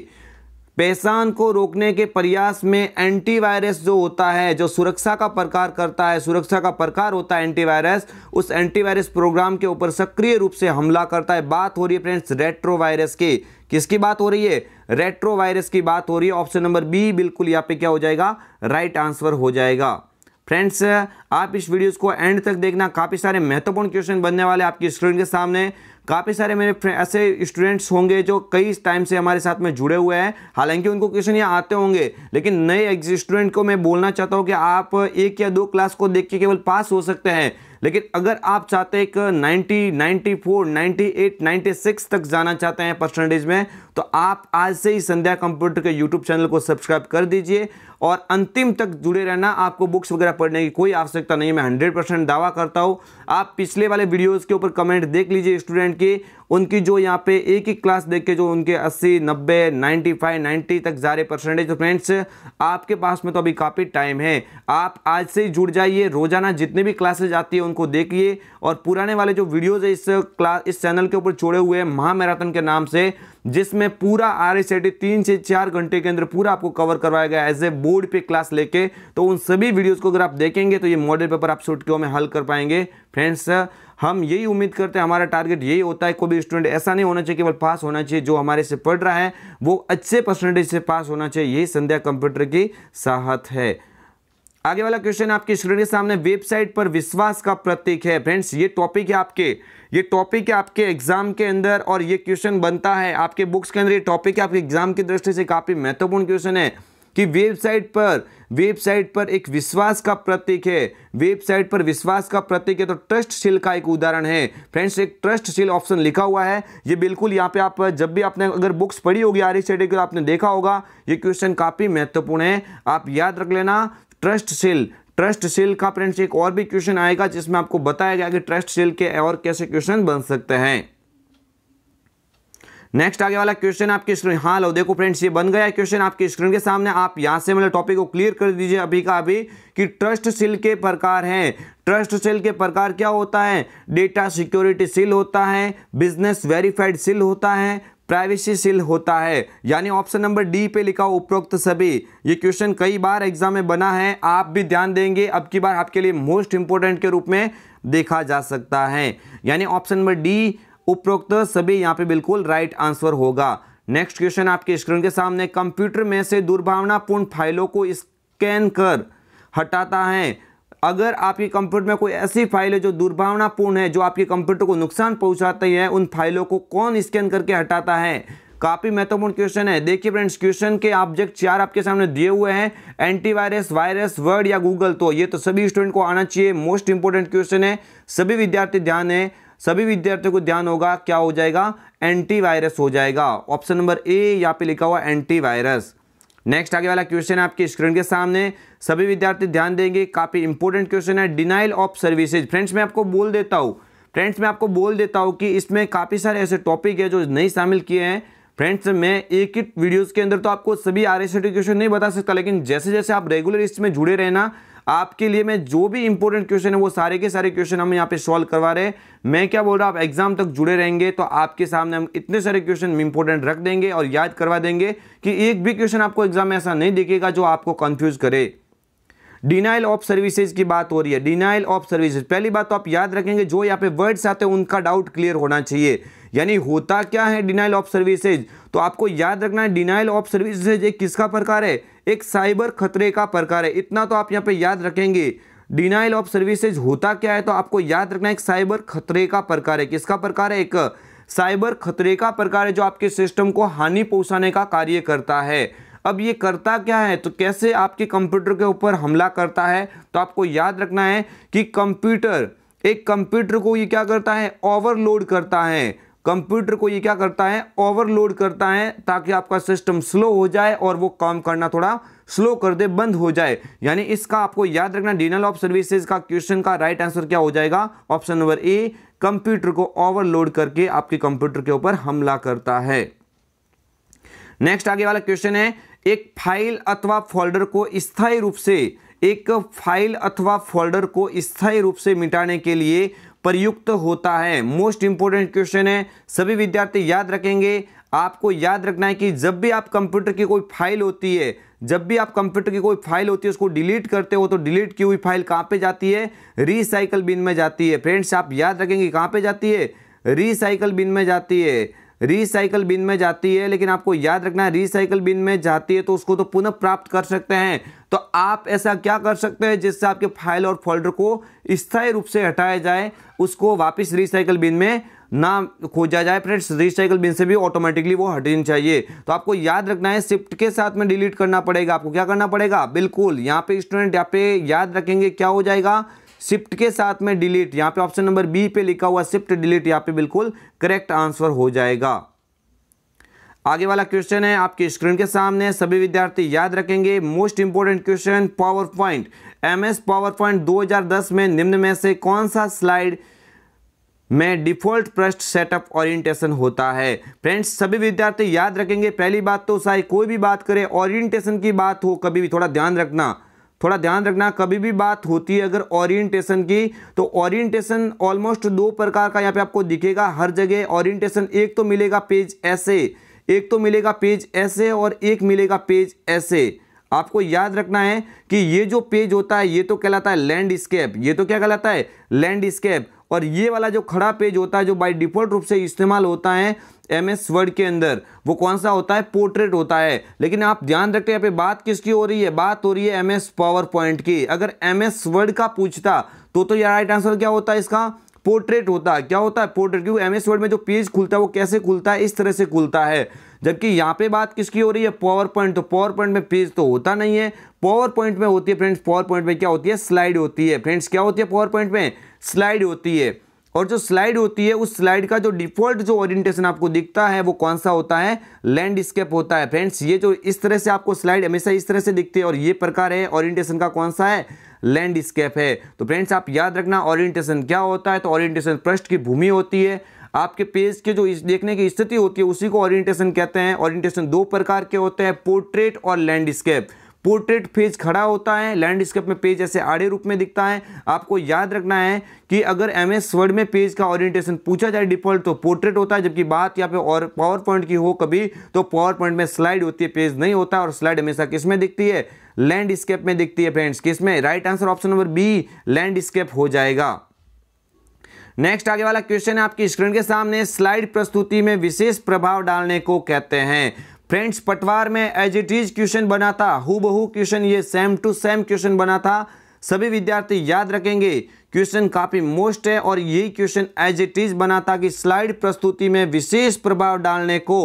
पहचान को रोकने के प्रयास में एंटीवायरस जो होता है जो सुरक्षा का प्रकार करता है सुरक्षा का प्रकार होता है एंटीवायरस उस एंटीवायरस प्रोग्राम के ऊपर सक्रिय रूप से हमला करता है बात हो रही है फ्रेंड्स रेट्रोवायरस की किसकी बात हो रही है रेट्रोवायरस की बात हो रही है ऑप्शन नंबर बी बिल्कुल यहाँ पे क्या हो जाएगा राइट आंसर हो जाएगा फ्रेंड्स आप इस वीडियोस को एंड तक देखना काफ़ी सारे महत्वपूर्ण क्वेश्चन बनने वाले आपकी स्क्रीन के सामने काफ़ी सारे मेरे ऐसे स्टूडेंट्स होंगे जो कई टाइम से हमारे साथ में जुड़े हुए हैं हालांकि उनको क्वेश्चन यहाँ आते होंगे लेकिन नए स्टूडेंट को मैं बोलना चाहता हूँ कि आप एक या दो क्लास को देख के केवल पास हो सकते हैं लेकिन अगर आप चाहते हैं कि 90, 94, 98, 96 तक जाना चाहते हैं परसेंटेज में तो आप आज से ही संध्या कंप्यूटर के यूट्यूब चैनल को सब्सक्राइब कर दीजिए और अंतिम तक जुड़े रहना आपको बुक्स वगैरह पढ़ने की कोई आवश्यकता नहीं मैं हंड्रेड परसेंट दावा करता हूँ आप पिछले वाले वीडियोस के ऊपर कमेंट देख लीजिए स्टूडेंट के उनकी जो यहाँ पे एक ही क्लास देख के जो उनके 80, 90, 95, 90 तक जा रहे परसेंटेज तो फ्रेंड्स आपके पास में तो अभी काफ़ी टाइम है आप आज से ही जुड़ जाइए रोजाना जितने भी क्लासेज आती है उनको देखिए और पुराने वाले जो वीडियोज़ है इस क्लास इस चैनल के ऊपर छोड़े हुए हैं महामैराथन के नाम से जिसमें पूरा आर एस तीन से चार घंटे के अंदर पूरा आपको कवर करवाया गया एज ए बोर्ड पे क्लास लेके तो उन सभी वीडियोज़ को अगर आप देखेंगे तो ये मॉडल पेपर आप शॉर्ट क्यों में हल कर पाएंगे फ्रेंड्स हम यही उम्मीद करते हैं हमारा टारगेट यही होता है कोई भी स्टूडेंट ऐसा नहीं होना चाहिए केवल पास होना चाहिए जो हमारे से पढ़ रहा है वो अच्छे परसेंटेज से पास होना चाहिए यही संध्या कंप्यूटर की साहत है आगे वाला क्वेश्चन आपकी स्क्रीन के सामने वेबसाइट पर विश्वास का प्रतीक है फ्रेंड्स ये टॉपिक है आपके ये टॉपिक है आपके एग्जाम के अंदर और ये क्वेश्चन बनता है आपके बुक्स के अंदर ये टॉपिक है आपके एग्जाम की दृष्टि से काफ़ी महत्वपूर्ण क्वेश्चन है कि वेबसाइट पर वेबसाइट पर एक विश्वास का प्रतीक है वेबसाइट पर विश्वास का प्रतीक है तो ट्रस्ट सील का एक उदाहरण है फ्रेंड्स एक ट्रस्ट सील ऑप्शन लिखा हुआ है ये बिल्कुल यहाँ पे आप जब भी आपने अगर बुक्स पढ़ी होगी आर एस आपने देखा होगा ये क्वेश्चन काफ़ी महत्वपूर्ण है आप याद रख लेना ट्रस्ट सेल ट्रस्ट सेल का फ्रेंड्स एक और भी क्वेश्चन आएगा जिसमें आपको बताया गया कि ट्रस्ट सेल के और कैसे क्वेश्चन बन सकते हैं नेक्स्ट आगे वाला क्वेश्चन आपके स्क्रीन हाँ लो देखो फ्रेंड्स ये बन गया क्वेश्चन आपके स्क्रीन के सामने आप यहाँ से मतलब टॉपिक को क्लियर कर दीजिए अभी का अभी कि ट्रस्ट सेल के प्रकार हैं ट्रस्ट सेल के प्रकार क्या होता है डेटा सिक्योरिटी सेल होता है बिजनेस वेरीफाइड सेल होता है प्राइवेसीशील होता है यानी ऑप्शन नंबर डी पे लिखा उपरोक्त सभी ये क्वेश्चन कई बार एग्जाम में बना है आप भी ध्यान देंगे अब की बार आपके लिए मोस्ट इंपोर्टेंट के रूप में देखा जा सकता है यानी ऑप्शन नंबर डी उपरोक्त सभी यहाँ पे बिल्कुल राइट आंसर होगा नेक्स्ट क्वेश्चन आपके स्क्रीन के सामने कंप्यूटर में से दुर्भावनापूर्ण फाइलों को स्कैन कर हटाता है अगर आपके कंप्यूटर में कोई ऐसी फाइल है जो दुर्भावनापूर्ण है जो आपके कंप्यूटर को नुकसान पहुंचाती है उन फाइलों को कौन स्कैन करके हटाता है काफ़ी महत्वपूर्ण क्वेश्चन है देखिए फ्रेंड्स क्वेश्चन के ऑब्जेक्ट चार आपके सामने दिए हुए हैं एंटीवायरस वायरस वर्ड या गूगल तो ये तो सभी स्टूडेंट को आना चाहिए मोस्ट इंपॉर्टेंट क्वेश्चन है सभी विद्यार्थी ध्यान है सभी विद्यार्थियों को ध्यान होगा क्या हो जाएगा एंटीवायरस हो जाएगा ऑप्शन नंबर ए यहाँ पे लिखा हुआ एंटीवायरस नेक्स्ट आगे वाला क्वेश्चन है आपकी स्क्रीन के सामने सभी विद्यार्थी ध्यान देंगे काफ़ी इंपॉर्टेंट क्वेश्चन है डिनाइल ऑफ सर्विसेज फ्रेंड्स मैं आपको बोल देता हूँ फ्रेंड्स मैं आपको बोल देता हूँ कि इसमें काफ़ी सारे ऐसे टॉपिक है जो नहीं शामिल किए हैं फ्रेंड्स मैं एक ही वीडियोज के अंदर तो आपको सभी आर एस क्वेश्चन नहीं बता सकता लेकिन जैसे जैसे आप रेगुलर इसमें जुड़े रहना आपके लिए मैं जो भी इंपॉर्टेंट क्वेश्चन है वो सारे के सारे क्वेश्चन हम यहाँ पे सॉल्व करवा रहे हैं मैं क्या बोल रहा हूँ आप एग्जाम तक जुड़े रहेंगे तो आपके सामने हम इतने सारे क्वेश्चन इंपॉर्टेंट रख देंगे और याद करवा देंगे कि एक भी क्वेश्चन आपको एग्जाम में ऐसा नहीं दिखेगा जो आपको कन्फ्यूज करे डिनाइल ऑफ सर्विसेज की बात हो रही है डिनाइल ऑफ सर्विसेज पहली बात तो आप याद रखेंगे जो यहाँ पे वर्ड्स आते हैं उनका डाउट क्लियर होना चाहिए यानी होता क्या है डिनाइल ऑफ सर्विसेज तो आपको याद रखना है डिनाइल ऑफ सर्विसेज एक किसका प्रकार है एक साइबर खतरे का प्रकार है इतना तो आप यहाँ पे याद रखेंगे डिनाइल ऑफ सर्विसेज होता क्या है तो आपको याद रखना है एक साइबर खतरे का प्रकार है किसका प्रकार है एक साइबर खतरे का प्रकार है जो आपके सिस्टम को हानि पहुंचाने का कार्य करता है अब ये करता क्या है तो कैसे आपके कंप्यूटर के ऊपर हमला करता है तो आपको याद रखना है कि कंप्यूटर एक कंप्यूटर को ये क्या करता है ओवरलोड करता है कंप्यूटर को ये क्या करता है ओवरलोड करता है ताकि आपका सिस्टम स्लो हो जाए और वो काम करना थोड़ा स्लो कर दे बंद हो जाए यानी इसका आपको याद रखना डिनल ऑफ सर्विसेज का क्वेश्चन का राइट आंसर क्या हो जाएगा ऑप्शन नंबर ए कंप्यूटर को ओवरलोड करके आपके कंप्यूटर के ऊपर हमला करता है नेक्स्ट आगे वाला क्वेश्चन है एक फाइल अथवा फोल्डर को स्थायी रूप से एक फाइल अथवा फोल्डर को स्थायी रूप से मिटाने के लिए प्रयुक्त होता है मोस्ट इंपॉर्टेंट क्वेश्चन है सभी विद्यार्थी याद रखेंगे आपको याद रखना है कि जब भी आप कंप्यूटर की कोई फाइल होती है जब भी आप कंप्यूटर की कोई फाइल होती है उसको डिलीट करते हो तो डिलीट की हुई फाइल कहाँ पे जाती है रिसाइकल बिन में जाती है फ्रेंड्स आप याद रखेंगे कहाँ पे जाती है रिसाइकल बिन में जाती है रिसाइकल बिन में जाती है लेकिन आपको याद रखना है रिसाइकल बिन में जाती है तो उसको तो पुनः प्राप्त कर सकते हैं तो आप ऐसा क्या कर सकते हैं जिससे आपके फाइल और फोल्डर को स्थायी रूप से हटाया जाए उसको वापस रिसाइकल बिन में ना खोजा जाए फ्रेंड्स रिसाइकल बिन से भी ऑटोमेटिकली वो हटनी चाहिए तो आपको याद रखना है शिफ्ट के साथ में डिलीट करना पड़ेगा आपको क्या करना पड़ेगा बिल्कुल यहाँ पे स्टूडेंट यहाँ पे याद रखेंगे क्या हो जाएगा शिफ्ट के साथ में डिलीट यहां पे ऑप्शन नंबर बी पे लिखा हुआ शिफ्ट डिलीट यहाँ पे बिल्कुल करेक्ट आंसर हो जाएगा आगे वाला क्वेश्चन है आपकी स्क्रीन के सामने सभी विद्यार्थी याद रखेंगे most important question PowerPoint M S PowerPoint दो में निम्न में से कौन सा स्लाइड में डिफॉल्ट प्रश्न सेटअप ओरिएंटेशन होता है फ्रेंड्स सभी विद्यार्थी याद रखेंगे पहली बात तो चाहे कोई भी बात करे ओरिएंटेशन की बात हो कभी भी थोड़ा ध्यान रखना थोड़ा ध्यान रखना कभी भी बात होती है अगर ओरिएंटेशन की तो ओरिएंटेशन ऑलमोस्ट दो प्रकार का यहाँ पे आपको दिखेगा हर जगह ओरिएंटेशन एक तो मिलेगा पेज ऐसे एक तो मिलेगा पेज ऐसे और एक मिलेगा पेज ऐसे आपको याद रखना है कि ये जो पेज होता है ये तो कहलाता है लैंडस्केप ये तो क्या कहलाता है लैंडस्केप और ये वाला जो खड़ा पेज होता है जो बाई डिफ़ॉल्ट रूप से इस्तेमाल होता है एम एस वर्ड के अंदर वो कौन सा होता है पोर्ट्रेट होता है लेकिन आप ध्यान रखते हैं यहाँ पे बात किसकी हो रही है बात हो रही है एम एस पावर पॉइंट की अगर एम एस वर्ड का पूछता तो तो यार राइट आंसर क्या होता है इसका पोर्ट्रेट होता है क्या होता है पोर्ट्रेट क्योंकि एम एस वर्ड में जो पेज खुलता है वो कैसे खुलता है इस तरह से खुलता है जबकि यहाँ पे बात किसकी हो रही है पावर पॉइंट तो पावर पॉइंट में पेज तो होता नहीं है पावर पॉइंट में होती है फ्रेंड्स पावर पॉइंट में क्या होती है स्लाइड होती है फ्रेंड्स क्या होती है पावर पॉइंट में स्लाइड होती है और जो स्लाइड होती है उस स्लाइड का जो डिफॉल्ट जो ओरिएंटेशन आपको दिखता है वो कौन सा होता है लैंडस्केप होता है फ्रेंड्स ये जो इस तरह से आपको स्लाइड हमेशा इस तरह से दिखती है और ये प्रकार है ओरिएंटेशन का कौन सा है लैंडस्केप है तो फ्रेंड्स आप याद रखना ओरिएंटेशन क्या होता है तो ओरिएंटेशन पृष्ठ की भूमि होती है आपके पेज के जो इस देखने की स्थिति होती है उसी को ओरिएंटेशन कहते हैं ओरिएंटेशन दो प्रकार के होते हैं पोर्ट्रेट और लैंडस्केप पोर्ट्रेट पेज खड़ा होता है लैंडस्केप में पेज ऐसे आड़े रूप में दिखता है आपको याद रखना है कि अगर एम एस वर्ड में पेज का ओरिएंटेशन पूछा जाए डिफॉल्ट तो पोर्ट्रेट होता है जबकि बात यहाँ पे और पावर पॉइंट की हो कभी तो पावर पॉइंट में स्लाइड होती है पेज नहीं होता और स्लाइड हमेशा किस में दिखती है लैंडस्केप में दिखती है फ्रेंड्स किस में right answer option number B landscape हो जाएगा नेक्स्ट आगे वाला क्वेश्चन है आपकी स्क्रीन के सामने स्लाइड प्रस्तुति में विशेष प्रभाव डालने को कहते हैं फ्रेंड्स पटवार में एज इट इज क्वेश्चन बना था हु क्वेश्चन ये सेम टू सेम क्वेश्चन बना था सभी विद्यार्थी याद रखेंगे क्वेश्चन काफ़ी मोस्ट है और यही क्वेश्चन एज इट इज बना था कि स्लाइड प्रस्तुति में विशेष प्रभाव डालने को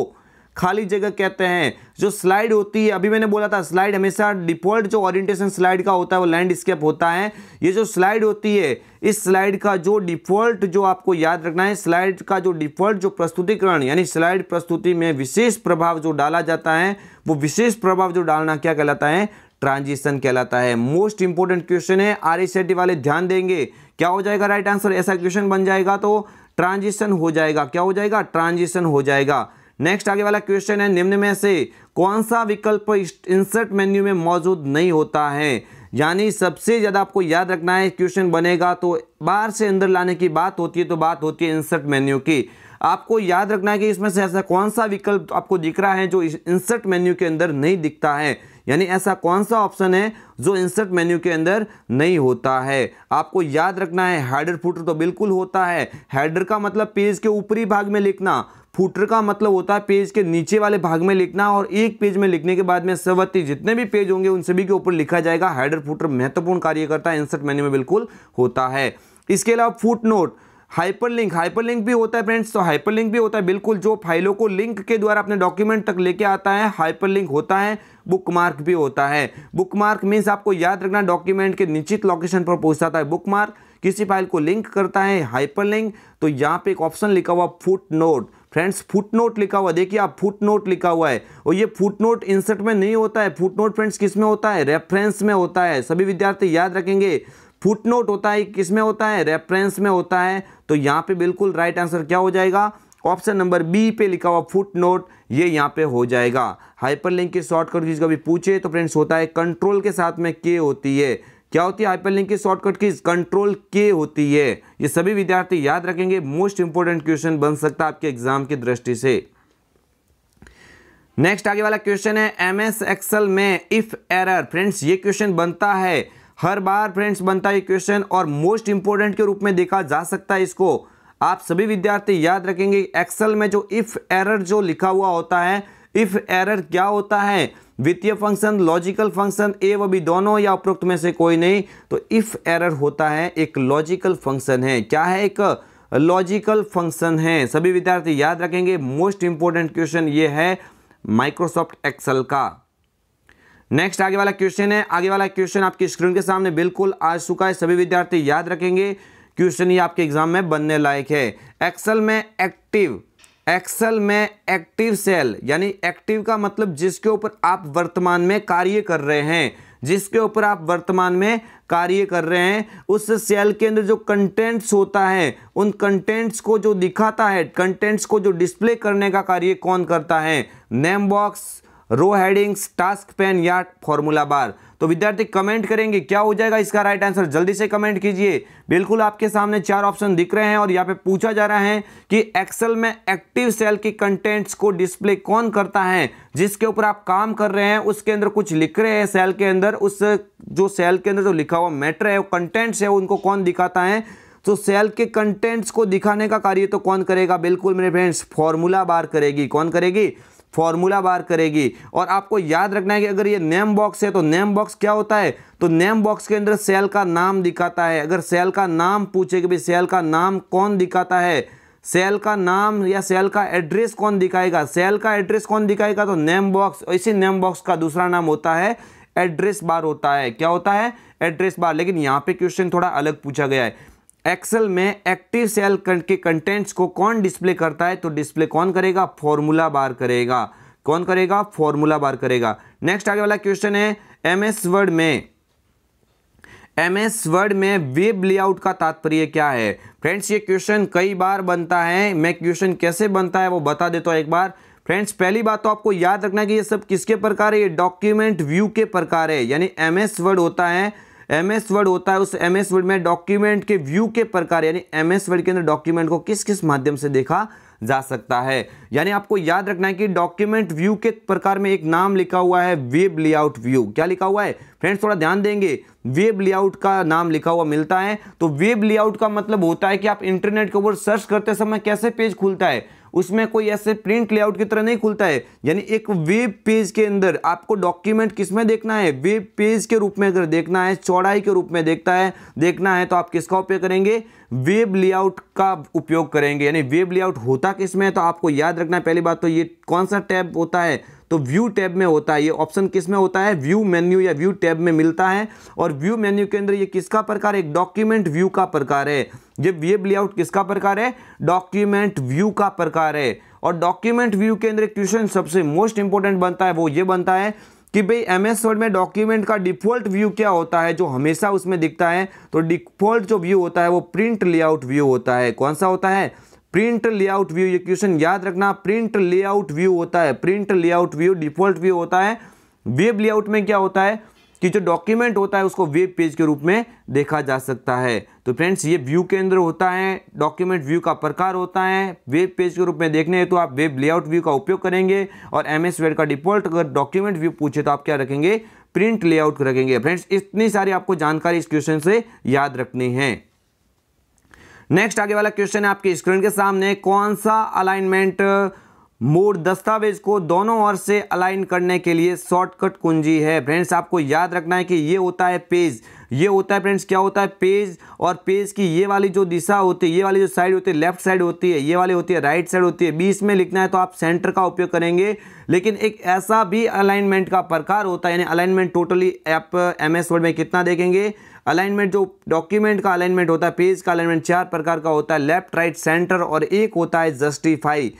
खाली जगह कहते हैं जो स्लाइड होती है अभी मैंने बोला था स्लाइड हमेशा डिफॉल्ट जो ओरिएंटेशन स्लाइड का होता है वो लैंडस्केप होता है ये जो स्लाइड होती है इस स्लाइड का जो डिफॉल्ट जो आपको याद रखना है स्लाइड का जो डिफॉल्ट जो प्रस्तुतिकरण यानी स्लाइड प्रस्तुति में विशेष प्रभाव जो डाला जाता है वो विशेष प्रभाव जो डालना क्या कहलाता है ट्रांजिशन कहलाता है मोस्ट इंपॉर्टेंट क्वेश्चन है आर वाले ध्यान देंगे क्या हो जाएगा राइट आंसर ऐसा क्वेश्चन बन जाएगा तो ट्रांजिशन हो जाएगा क्या हो जाएगा ट्रांजिशन हो जाएगा नेक्स्ट आगे वाला क्वेश्चन है निम्न में से कौन सा विकल्प इंसर्ट मेन्यू में मौजूद नहीं होता है यानी सबसे ज़्यादा आपको याद रखना है क्वेश्चन बनेगा तो बाहर से अंदर लाने की बात होती है तो बात होती है इंसर्ट मेन्यू की आपको याद रखना है कि इसमें से ऐसा कौन सा विकल्प आपको दिख रहा है जो इंसर्ट मेन्यू के अंदर नहीं दिखता है यानी ऐसा कौन सा ऑप्शन है जो इंसर्ट मेन्यू के अंदर नहीं होता है आपको याद रखना है हेडर फुटर तो बिल्कुल होता है हेडर का मतलब पेज के ऊपरी भाग में लिखना फुटर का मतलब होता है पेज के नीचे वाले भाग में लिखना और एक पेज में लिखने के बाद में सवती जितने भी पेज होंगे उन सभी के ऊपर लिखा जाएगा हेडर फुटर महत्वपूर्ण कार्य करता है इंसर्ट मेन्यू में बिल्कुल होता है इसके अलावा फुट नोट हाइपरलिंक हाइपरलिंक भी होता है फ्रेंड्स तो हाइपरलिंक भी होता है बिल्कुल जो फाइलों को लिंक के द्वारा अपने डॉक्यूमेंट तक लेके आता है हाइपरलिंक होता है बुकमार्क भी होता है बुकमार्क मींस आपको याद रखना डॉक्यूमेंट के निश्चित लोकेशन पर पहुंचाता है बुकमार्क किसी फाइल को लिंक करता है हाइपरलिंक तो यहाँ पे एक ऑप्शन लिखा हुआ footnote friends footnote लिखा हुआ देखिए आप फुट नोट लिखा हुआ है और ये फुट नोट इंसर्ट में नहीं होता है फुट नोट फ्रेंड्स किस में होता है रेफरेंस में होता है सभी विद्यार्थी याद रखेंगे फुटनोट होता है किस में होता है रेफरेंस में होता है तो यहाँ पे बिल्कुल राइट आंसर क्या हो जाएगा ऑप्शन नंबर बी पे लिखा हुआ फुट नोट ये यहाँ पे हो जाएगा हाइपर लिंक की शॉर्टकट किस कभी पूछे तो फ्रेंड्स होता है कंट्रोल के साथ में के होती है क्या होती है हाइपर लिंक की शॉर्टकट की कंट्रोल के होती है ये सभी विद्यार्थी याद रखेंगे मोस्ट इंपोर्टेंट क्वेश्चन बन सकता है आपके एग्जाम की दृष्टि से नेक्स्ट आगे वाला क्वेश्चन है एम एस एक्सल में इफ एरर फ्रेंड्स ये क्वेश्चन बनता है हर बार फ्रेंड्स बनता है क्वेश्चन और मोस्ट इंपॉर्टेंट के रूप में देखा जा सकता है इसको आप सभी विद्यार्थी याद रखेंगे एक्सेल में जो इफ़ एरर जो लिखा हुआ होता है इफ़ एरर क्या होता है वित्तीय फंक्शन लॉजिकल फंक्शन ए व बी दोनों या उपरोक्त में से कोई नहीं तो इफ़ एरर होता है एक लॉजिकल फंक्शन है क्या है एक लॉजिकल फंक्शन है सभी विद्यार्थी याद रखेंगे मोस्ट इंपॉर्टेंट क्वेश्चन ये है माइक्रोसॉफ्ट एक्सेल का नेक्स्ट आगे वाला क्वेश्चन है आगे वाला क्वेश्चन आपकी स्क्रीन के सामने बिल्कुल आ चुका है सभी विद्यार्थी याद रखेंगे क्वेश्चन ये आपके एग्जाम में बनने लायक है एक्सेल में एक्टिव एक्सेल में एक्टिव सेल यानी एक्टिव का मतलब जिसके ऊपर आप वर्तमान में कार्य कर रहे हैं जिसके ऊपर आप वर्तमान में कार्य कर रहे हैं उस सेल के अंदर जो कंटेंट्स होता है उन कंटेंट्स को जो दिखाता है कंटेंट्स को जो डिस्प्ले करने का कार्य कौन करता है name box row headings task pane या फॉर्मूला बार तो विद्यार्थी कमेंट करेंगे क्या हो जाएगा इसका राइट आंसर जल्दी से कमेंट कीजिए बिल्कुल आपके सामने चार ऑप्शन दिख रहे हैं और यहाँ पे पूछा जा रहा है कि एक्सेल में एक्टिव सेल की कंटेंट्स को डिस्प्ले कौन करता है जिसके ऊपर आप काम कर रहे हैं उसके अंदर कुछ लिख रहे हैं सेल के अंदर उस जो सेल के अंदर जो लिखा हुआ मैटर है कंटेंट्स है उनको कौन दिखाता है तो सेल के कंटेंट्स को दिखाने का कार्य तो कौन करेगा बिल्कुल मेरे फ्रेंड्स फॉर्मूला बार करेगी कौन करेगी फॉर्मूला बार करेगी और आपको याद रखना है कि अगर ये नेम बॉक्स है तो नेम बॉक्स क्या होता है तो नेम बॉक्स के अंदर सेल का नाम दिखाता है अगर सेल का नाम पूछे कि भाई सेल का नाम कौन दिखाता है सेल का नाम या सेल का एड्रेस कौन दिखाएगा सेल का एड्रेस कौन दिखाएगा तो नेम बॉक्स इसी नेम बॉक्स का दूसरा नाम होता है एड्रेस बार होता है क्या होता है एड्रेस बार लेकिन यहाँ पे क्वेश्चन थोड़ा अलग पूछा गया है एक्सेल में एक्टिव सेल के कंटेंट्स को कौन डिस्प्ले करता है तो डिस्प्ले कौन करेगा फॉर्मूला बार करेगा कौन करेगा फॉर्मूला बार करेगा नेक्स्ट आगे वाला क्वेश्चन है एम एस वर्ड में एम एस वर्ड में वेब लेआउट का तात्पर्य क्या है फ्रेंड्स ये क्वेश्चन कई बार बनता है मैं क्वेश्चन कैसे बनता है वो बता देता हूँ एक बार फ्रेंड्स पहली बात तो आपको याद रखना है कि ये सब किसके प्रकार है ये डॉक्यूमेंट व्यू के प्रकार है यानी एम एस वर्ड होता है एम एस वर्ड होता है उस एम एस वर्ड में डॉक्यूमेंट के व्यू के प्रकार यानी एम एस वर्ड के अंदर डॉक्यूमेंट को किस किस माध्यम से देखा जा सकता है यानी आपको याद रखना है कि डॉक्यूमेंट व्यू के प्रकार में एक नाम लिखा हुआ है वेब लेआउट व्यू क्या लिखा हुआ है फ्रेंड्स थोड़ा ध्यान देंगे वेब लेआउट का नाम लिखा हुआ मिलता है तो वेब लेआउट का मतलब होता है कि आप इंटरनेट के ऊपर सर्च करते समय कैसे पेज खुलता है उसमें कोई ऐसे प्रिंट लेआउट की तरह नहीं खुलता है यानी एक वेब पेज के अंदर आपको डॉक्यूमेंट किस में देखना है वेब पेज के रूप में अगर देखना है चौड़ाई के रूप में देखता है देखना है तो आप किसका उपयोग करेंगे वेब लेआउट का उपयोग करेंगे यानी वेब लेआउट होता किस में तो आपको याद रखना है पहली बात तो ये कौन सा टैब होता है तो व्यू टैब में होता है ये ऑप्शन किस में होता है व्यू मेन्यू या व्यू टैब में मिलता है और व्यू मेन्यू के अंदर ये किसका प्रकार है डॉक्यूमेंट व्यू का प्रकार है ये वेब लेआउट किसका प्रकार है डॉक्यूमेंट व्यू का प्रकार है और डॉक्यूमेंट व्यू के अंदर क्वेश्चन सबसे मोस्ट इंपॉर्टेंट बनता है वो ये बनता है कि भाई एम एस वर्ड में डॉक्यूमेंट का डिफ़ॉल्ट व्यू क्या होता है जो हमेशा उसमें दिखता है तो डिफ़ॉल्ट जो व्यू होता है वो प्रिंट लेआउट व्यू होता है कौन सा होता है प्रिंट लेआउट व्यू ये क्वेश्चन याद रखना प्रिंट लेआउट व्यू होता है print layout view default view होता है वेब लेआउट में क्या होता है कि जो डॉक्यूमेंट होता है उसको वेब पेज के रूप में देखा जा सकता है तो फ्रेंड्स ये व्यू के अंदर होता है डॉक्यूमेंट व्यू का प्रकार होता है वेब पेज के रूप में देखने हैं तो आप वेब लेआउट व्यू का उपयोग करेंगे और एम एस का डिफॉल्ट अगर डॉक्यूमेंट व्यू पूछे तो आप क्या रखेंगे प्रिंट लेआउट रखेंगे फ्रेंड्स इतनी सारी आपको जानकारी इस क्वेश्चन से याद रखनी है नेक्स्ट आगे वाला क्वेश्चन है आपकी स्क्रीन के सामने कौन सा अलाइनमेंट मोड दस्तावेज को दोनों ओर से अलाइन करने के लिए शॉर्टकट कुंजी है फ्रेंड्स आपको याद रखना है कि ये होता है पेज ये होता है फ्रेंड्स क्या होता है पेज और पेज की ये वाली जो दिशा होती है ये वाली जो साइड होती है लेफ्ट साइड होती है ये वाली होती है राइट साइड होती है बीच में लिखना है तो आप सेंटर का उपयोग करेंगे लेकिन एक ऐसा भी अलाइनमेंट का प्रकार होता है यानी अलाइनमेंट टोटली आप एम एस वर्ड में कितना देखेंगे अलाइनमेंट जो डॉक्यूमेंट का अलाइनमेंट होता है पेज का अलाइनमेंट चार प्रकार का होता है लेफ्ट राइट सेंटर और एक होता है जस्टिफाई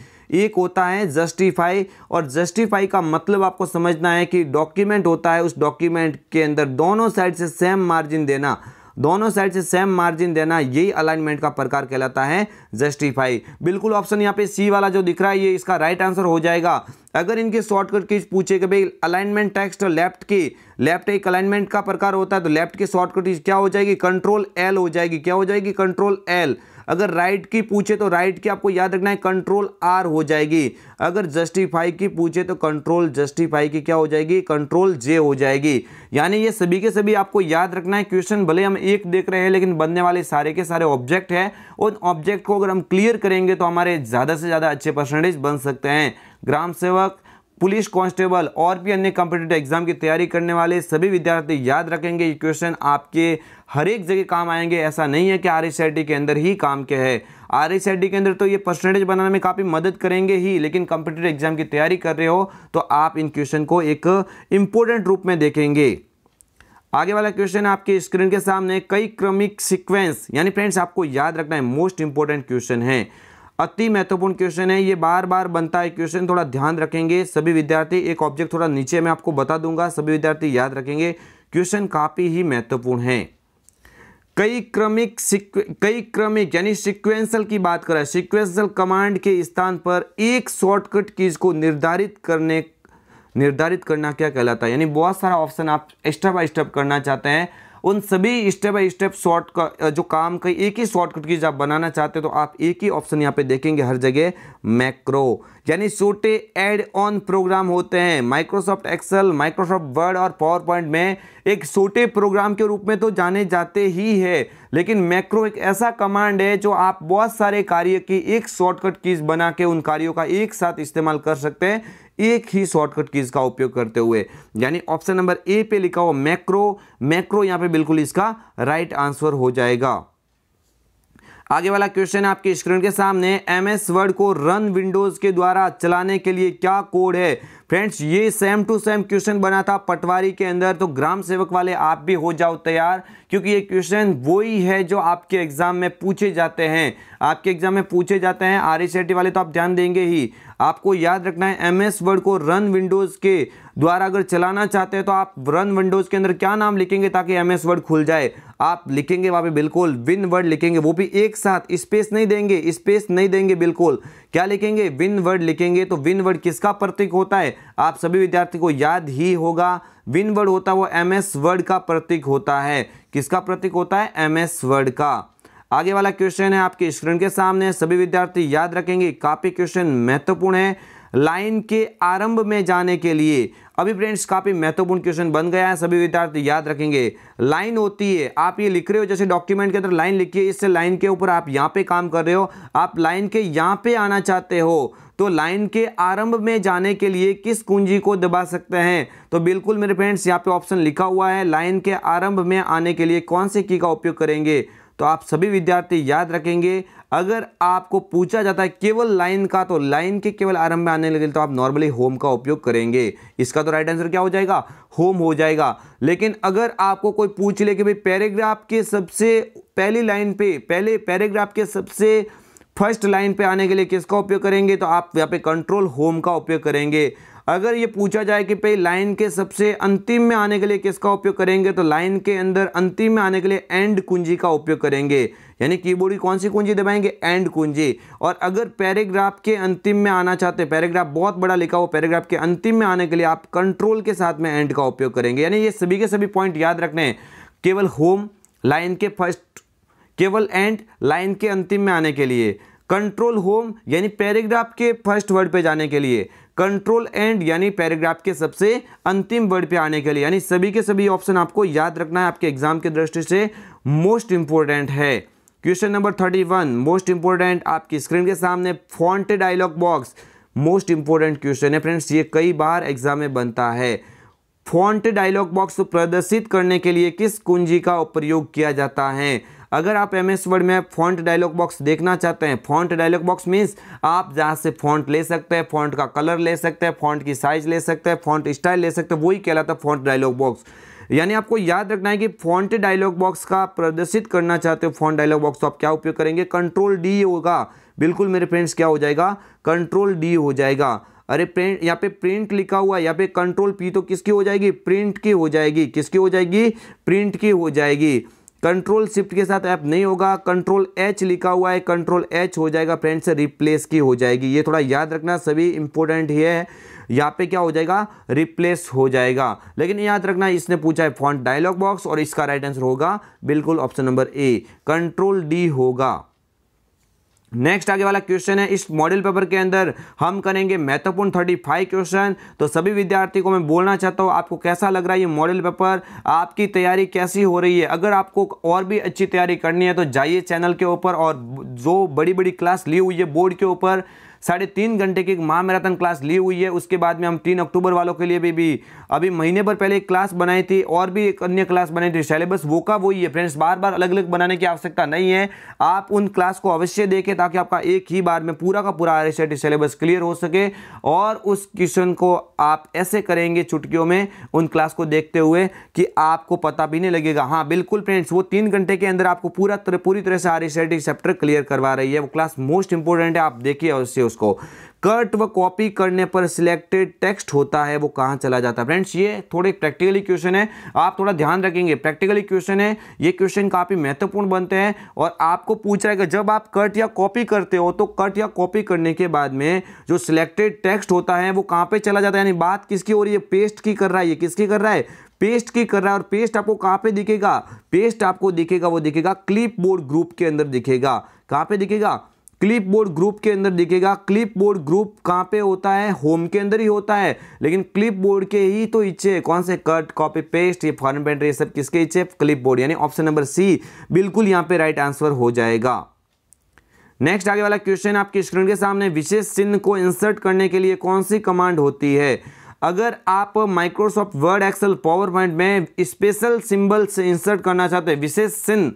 एक होता है जस्टिफाई और जस्टिफाई का मतलब आपको समझना है कि डॉक्यूमेंट होता है उस डॉक्यूमेंट के अंदर दोनों साइड से सेम मार्जिन देना दोनों साइड से सेम मार्जिन देना यही अलाइनमेंट का प्रकार कहलाता है जस्टिफाई बिल्कुल ऑप्शन यहाँ पे सी वाला जो दिख रहा है ये इसका राइट आंसर हो जाएगा अगर इनके शॉर्टकट की पूछे कि भाई अलाइनमेंट टेक्स्ट लेफ्ट की लेफ्ट एक अलाइनमेंट का प्रकार होता है तो लेफ्ट की शॉर्टकट क्या हो जाएगी कंट्रोल एल हो जाएगी क्या हो जाएगी कंट्रोल एल अगर राइट की पूछे तो राइट की आपको याद रखना है कंट्रोल आर हो जाएगी अगर जस्टिफाई की पूछे तो कंट्रोल जस्टिफाई की क्या हो जाएगी कंट्रोल जे हो जाएगी यानी ये सभी के सभी आपको याद रखना है क्वेश्चन भले हम एक देख रहे हैं लेकिन बनने वाले सारे के सारे ऑब्जेक्ट हैं उन ऑब्जेक्ट को अगर हम क्लियर करेंगे तो हमारे ज़्यादा से ज़्यादा अच्छे परसेंटेज बन सकते हैं ग्राम सेवक पुलिस कांस्टेबल और भी अन्य कॉम्पिटेटिव एग्जाम की तैयारी करने वाले सभी विद्यार्थी याद रखेंगे ये क्वेश्चन आपके हर एक जगह काम आएंगे ऐसा नहीं है कि आर के अंदर ही काम के है आर के अंदर तो ये परसेंटेज बनाने में काफ़ी मदद करेंगे ही लेकिन कॉम्पिटेटिव एग्जाम की तैयारी कर रहे हो तो आप इन क्वेश्चन को एक इम्पोर्टेंट रूप में देखेंगे आगे वाला क्वेश्चन आपके स्क्रीन के सामने कई क्रमिक सीक्वेंस यानी फ्रेंड्स आपको याद रखना है मोस्ट इंपॉर्टेंट क्वेश्चन है अति महत्वपूर्ण क्वेश्चन है ये बार बार बनता है क्वेश्चन थोड़ा ध्यान रखेंगे सभी विद्यार्थी एक ऑब्जेक्ट थोड़ा नीचे मैं आपको बता दूंगा सभी विद्यार्थी याद रखेंगे क्वेश्चन काफ़ी ही महत्वपूर्ण है कई क्रमिक कई क्रमिक यानी सिक्वेंसल की बात करें सिक्वेंसल कमांड के स्थान पर एक शॉर्टकट कीज को निर्धारित करने निर्धारित करना क्या कहलाता है यानी बहुत सारा ऑप्शन आप स्टेप बाय स्टेप करना चाहते हैं उन सभी स्टेप बाई स्टेप शॉर्ट का जो काम का एक ही शॉर्टकट की आप बनाना चाहते हो तो आप एक ही ऑप्शन यहाँ पे देखेंगे हर जगह मैक्रो यानी छोटे एड ऑन प्रोग्राम होते हैं माइक्रोसॉफ्ट एक्सेल माइक्रोसॉफ्ट वर्ड और पावर पॉइंट में एक छोटे प्रोग्राम के रूप में तो जाने जाते ही है लेकिन मैक्रो एक ऐसा कमांड है जो आप बहुत सारे कार्य की एक शॉर्टकट कीज बना के उन कार्यों का एक साथ इस्तेमाल कर सकते हैं एक ही शॉर्टकट कीज़ का उपयोग करते हुए यानी ऑप्शन नंबर ए पे लिखा हो मैक्रो मैक्रो यहां पे बिल्कुल इसका राइट आंसर हो जाएगा आगे वाला क्वेश्चन आपकी स्क्रीन के सामने एम एस वर्ड को रन विंडोज के द्वारा चलाने के लिए क्या कोड है फ्रेंड्स ये सेम टू सेम क्वेश्चन बना था पटवारी के अंदर तो ग्राम सेवक वाले आप भी हो जाओ तैयार क्योंकि ये क्वेश्चन वही है जो आपके एग्जाम में पूछे जाते हैं आपके एग्जाम में पूछे जाते हैं आर एस वाले तो आप ध्यान देंगे ही आपको याद रखना है एम एस वर्ड को रन विंडोज़ के द्वारा अगर चलाना चाहते हैं तो आप रन विंडोज़ के अंदर क्या नाम लिखेंगे ताकि एम एस वर्ड खुल जाए आप लिखेंगे वहाँ पे बिल्कुल विन वर्ड लिखेंगे वो भी एक साथ स्पेस नहीं देंगे स्पेस नहीं देंगे बिल्कुल क्या लिखेंगे विन वर्ड लिखेंगे तो विन वर्ड किसका प्रतीक होता है आप सभी विद्यार्थी को याद ही होगा विन वर्ड होता है वो एम एस वर्ड का प्रतीक होता है किसका प्रतीक होता है एम एस वर्ड का आगे वाला क्वेश्चन है आपके स्क्रीन के सामने सभी विद्यार्थी याद रखेंगे काफ़ी क्वेश्चन महत्वपूर्ण है लाइन के आरंभ में जाने के लिए अभी फ्रेंड्स काफ़ी महत्वपूर्ण क्वेश्चन बन गया है सभी विद्यार्थी याद रखेंगे लाइन होती है आप ये लिख रहे हो जैसे डॉक्यूमेंट के अंदर लाइन लिखिए इससे लाइन के ऊपर आप यहाँ पे काम कर रहे हो आप लाइन के यहाँ पे आना चाहते हो तो लाइन के आरंभ में जाने के लिए किस कुंजी को दबा सकते हैं तो बिल्कुल मेरे फ्रेंड्स यहाँ पे ऑप्शन लिखा हुआ है लाइन के आरंभ में आने के लिए कौन से की का उपयोग करेंगे तो आप सभी विद्यार्थी याद रखेंगे अगर आपको पूछा जाता है केवल लाइन का तो लाइन के केवल आरंभ में आने लगे तो आप नॉर्मली होम का उपयोग करेंगे इसका तो राइट आंसर क्या हो जाएगा होम हो जाएगा लेकिन अगर आपको कोई पूछ ले कि भाई पैराग्राफ के सबसे पहली लाइन पे पहले पैराग्राफ के सबसे फर्स्ट लाइन पे आने के लिए किसका उपयोग करेंगे तो आप यहाँ पे कंट्रोल होम का उपयोग करेंगे अगर ये पूछा जाए कि भाई लाइन के सबसे अंतिम में आने के लिए किसका उपयोग करेंगे तो लाइन के अंदर अंतिम में आने के लिए एंड कुंजी का उपयोग करेंगे यानी कीबोर्ड की कौन सी कुंजी दबाएंगे एंड कुंजी और अगर पैराग्राफ के अंतिम में आना चाहते हैं पैराग्राफ बहुत बड़ा लिखा हो पैराग्राफ के अंतिम में आने के लिए आप कंट्रोल के साथ में एंड का उपयोग करेंगे यानी ये सभी के सभी पॉइंट याद रखने हैं केवल होम लाइन के फर्स्ट केवल एंड लाइन के अंतिम में आने के लिए कंट्रोल होम यानी पैराग्राफ के फर्स्ट वर्ड पे जाने के लिए कंट्रोल एंड यानी पैराग्राफ के सबसे अंतिम वर्ड पे आने के लिए यानी सभी के सभी ऑप्शन आपको याद रखना है आपके एग्जाम के दृष्टि से मोस्ट इंपॉर्टेंट है question number thirty one most important आपकी स्क्रीन के सामने font dialog box most important question है फ्रेंड्स ये कई बार एग्जाम में बनता है फॉन्ट डायलॉग बॉक्स प्रदर्शित करने के लिए किस कुंजी का उपयोग किया जाता है अगर आप एम एस वर्ड में फॉन्ट डायलॉग बॉक्स देखना चाहते हैं फॉन्ट डायलॉग बॉक्स मीन्स आप जहाँ से फॉन्ट ले सकते हैं फॉन्ट का कलर ले सकते हैं फॉन्ट की साइज ले सकते हैं फॉन्ट स्टाइल ले सकते हैं वही कहलाता है फॉन्ट डायलॉग बॉक्स यानी आपको याद रखना है कि फॉन्ट डायलॉग बॉक्स का प्रदर्शित करना चाहते हो फॉन्ट डायलॉग बॉक्स तो आप क्या उपयोग करेंगे कंट्रोल डी होगा बिल्कुल मेरे फ्रेंड्स क्या हो जाएगा कंट्रोल डी हो जाएगा अरे प्रिंट यहाँ पे प्रिंट लिखा हुआ है यहाँ पे कंट्रोल पी तो किसकी हो जाएगी प्रिंट की हो जाएगी किसकी हो जाएगी प्रिंट की हो जाएगी कंट्रोल शिफ्ट के साथ ऐप नहीं होगा कंट्रोल एच लिखा हुआ है कंट्रोल एच हो जाएगा फ्रेंड्स रिप्लेस की हो जाएगी ये थोड़ा याद रखना सभी इंपॉर्टेंट ही है यहाँ पे क्या हो जाएगा रिप्लेस हो जाएगा लेकिन याद रखना इसने पूछा है फॉन्ट डायलॉग बॉक्स और इसका राइट आंसर होगा बिल्कुल option number A control D होगा नेक्स्ट आगे वाला क्वेश्चन है इस मॉडल पेपर के अंदर हम करेंगे महत्वपूर्ण थर्टी फाइव क्वेश्चन तो सभी विद्यार्थी को मैं बोलना चाहता हूँ आपको कैसा लग रहा है ये मॉडल पेपर आपकी तैयारी कैसी हो रही है अगर आपको और भी अच्छी तैयारी करनी है तो जाइए चैनल के ऊपर और जो बड़ी बड़ी क्लास ली हुई है बोर्ड के ऊपर साढ़े तीन घंटे की माँ मैराथन क्लास ली हुई है उसके बाद में हम तीन अक्टूबर वालों के लिए भी, भी अभी महीने भर पहले एक क्लास बनाई थी और भी एक अन्य क्लास बनाई थी सिलेबस वो का वही है फ्रेंड्स बार बार अलग अलग बनाने की आवश्यकता नहीं है आप उन क्लास को अवश्य देखें ताकि आपका एक ही बार में पूरा का पूरा आर सिलेबस क्लियर हो सके और उस क्वेश्चन को आप ऐसे करेंगे चुटकियों में उन क्लास को देखते हुए कि आपको पता भी नहीं लगेगा हाँ बिल्कुल फ्रेंड्स वो तीन घंटे के अंदर आपको पूरा पूरी तरह से आर चैप्टर क्लियर करवा रही है वो क्लास मोस्ट इंपॉर्टेंट है आप देखिए अवश्य उसको कट व कॉपी करने पर सिलेक्टेड टेक्स्ट होता है वो कहाँ चला जाता है फ्रेंड्स ये थोड़े प्रैक्टिकली क्वेश्चन है आप थोड़ा ध्यान रखेंगे प्रैक्टिकली क्वेश्चन है ये क्वेश्चन काफ़ी महत्वपूर्ण बनते हैं और आपको पूछ रहा है कि जब आप कट या कॉपी करते हो तो कट या कॉपी करने के बाद में जो सिलेक्टेड टेक्स्ट होता है वो कहाँ पर चला जाता है यानी बात किसकी हो रही है पेस्ट की कर रहा है ये किसकी कर रहा है पेस्ट की कर रहा है और पेस्ट आपको कहाँ पर दिखेगा पेस्ट आपको दिखेगा वो दिखेगा क्लिप ग्रुप के अंदर दिखेगा कहाँ पर दिखेगा क्लिप बोर्ड ग्रुप के अंदर दिखेगा क्लिप बोर्ड ग्रुप कहाँ पे होता है होम के अंदर ही होता है लेकिन क्लिप बोर्ड के ही तो इच्छे कौन से कट कॉपी पेस्ट ये फॉर्म पेंटर ये सब किसके इच्छे क्लिप बोर्ड यानी ऑप्शन नंबर सी बिल्कुल यहाँ पे राइट आंसर हो जाएगा नेक्स्ट आगे वाला क्वेश्चन आपके स्क्रीन के सामने विशेष चिन्ह को इंसर्ट करने के लिए कौन सी कमांड होती है अगर आप Microsoft Word Excel PowerPoint में स्पेशल सिंबल से इंसर्ट करना चाहते हैं विशेष चिन्ह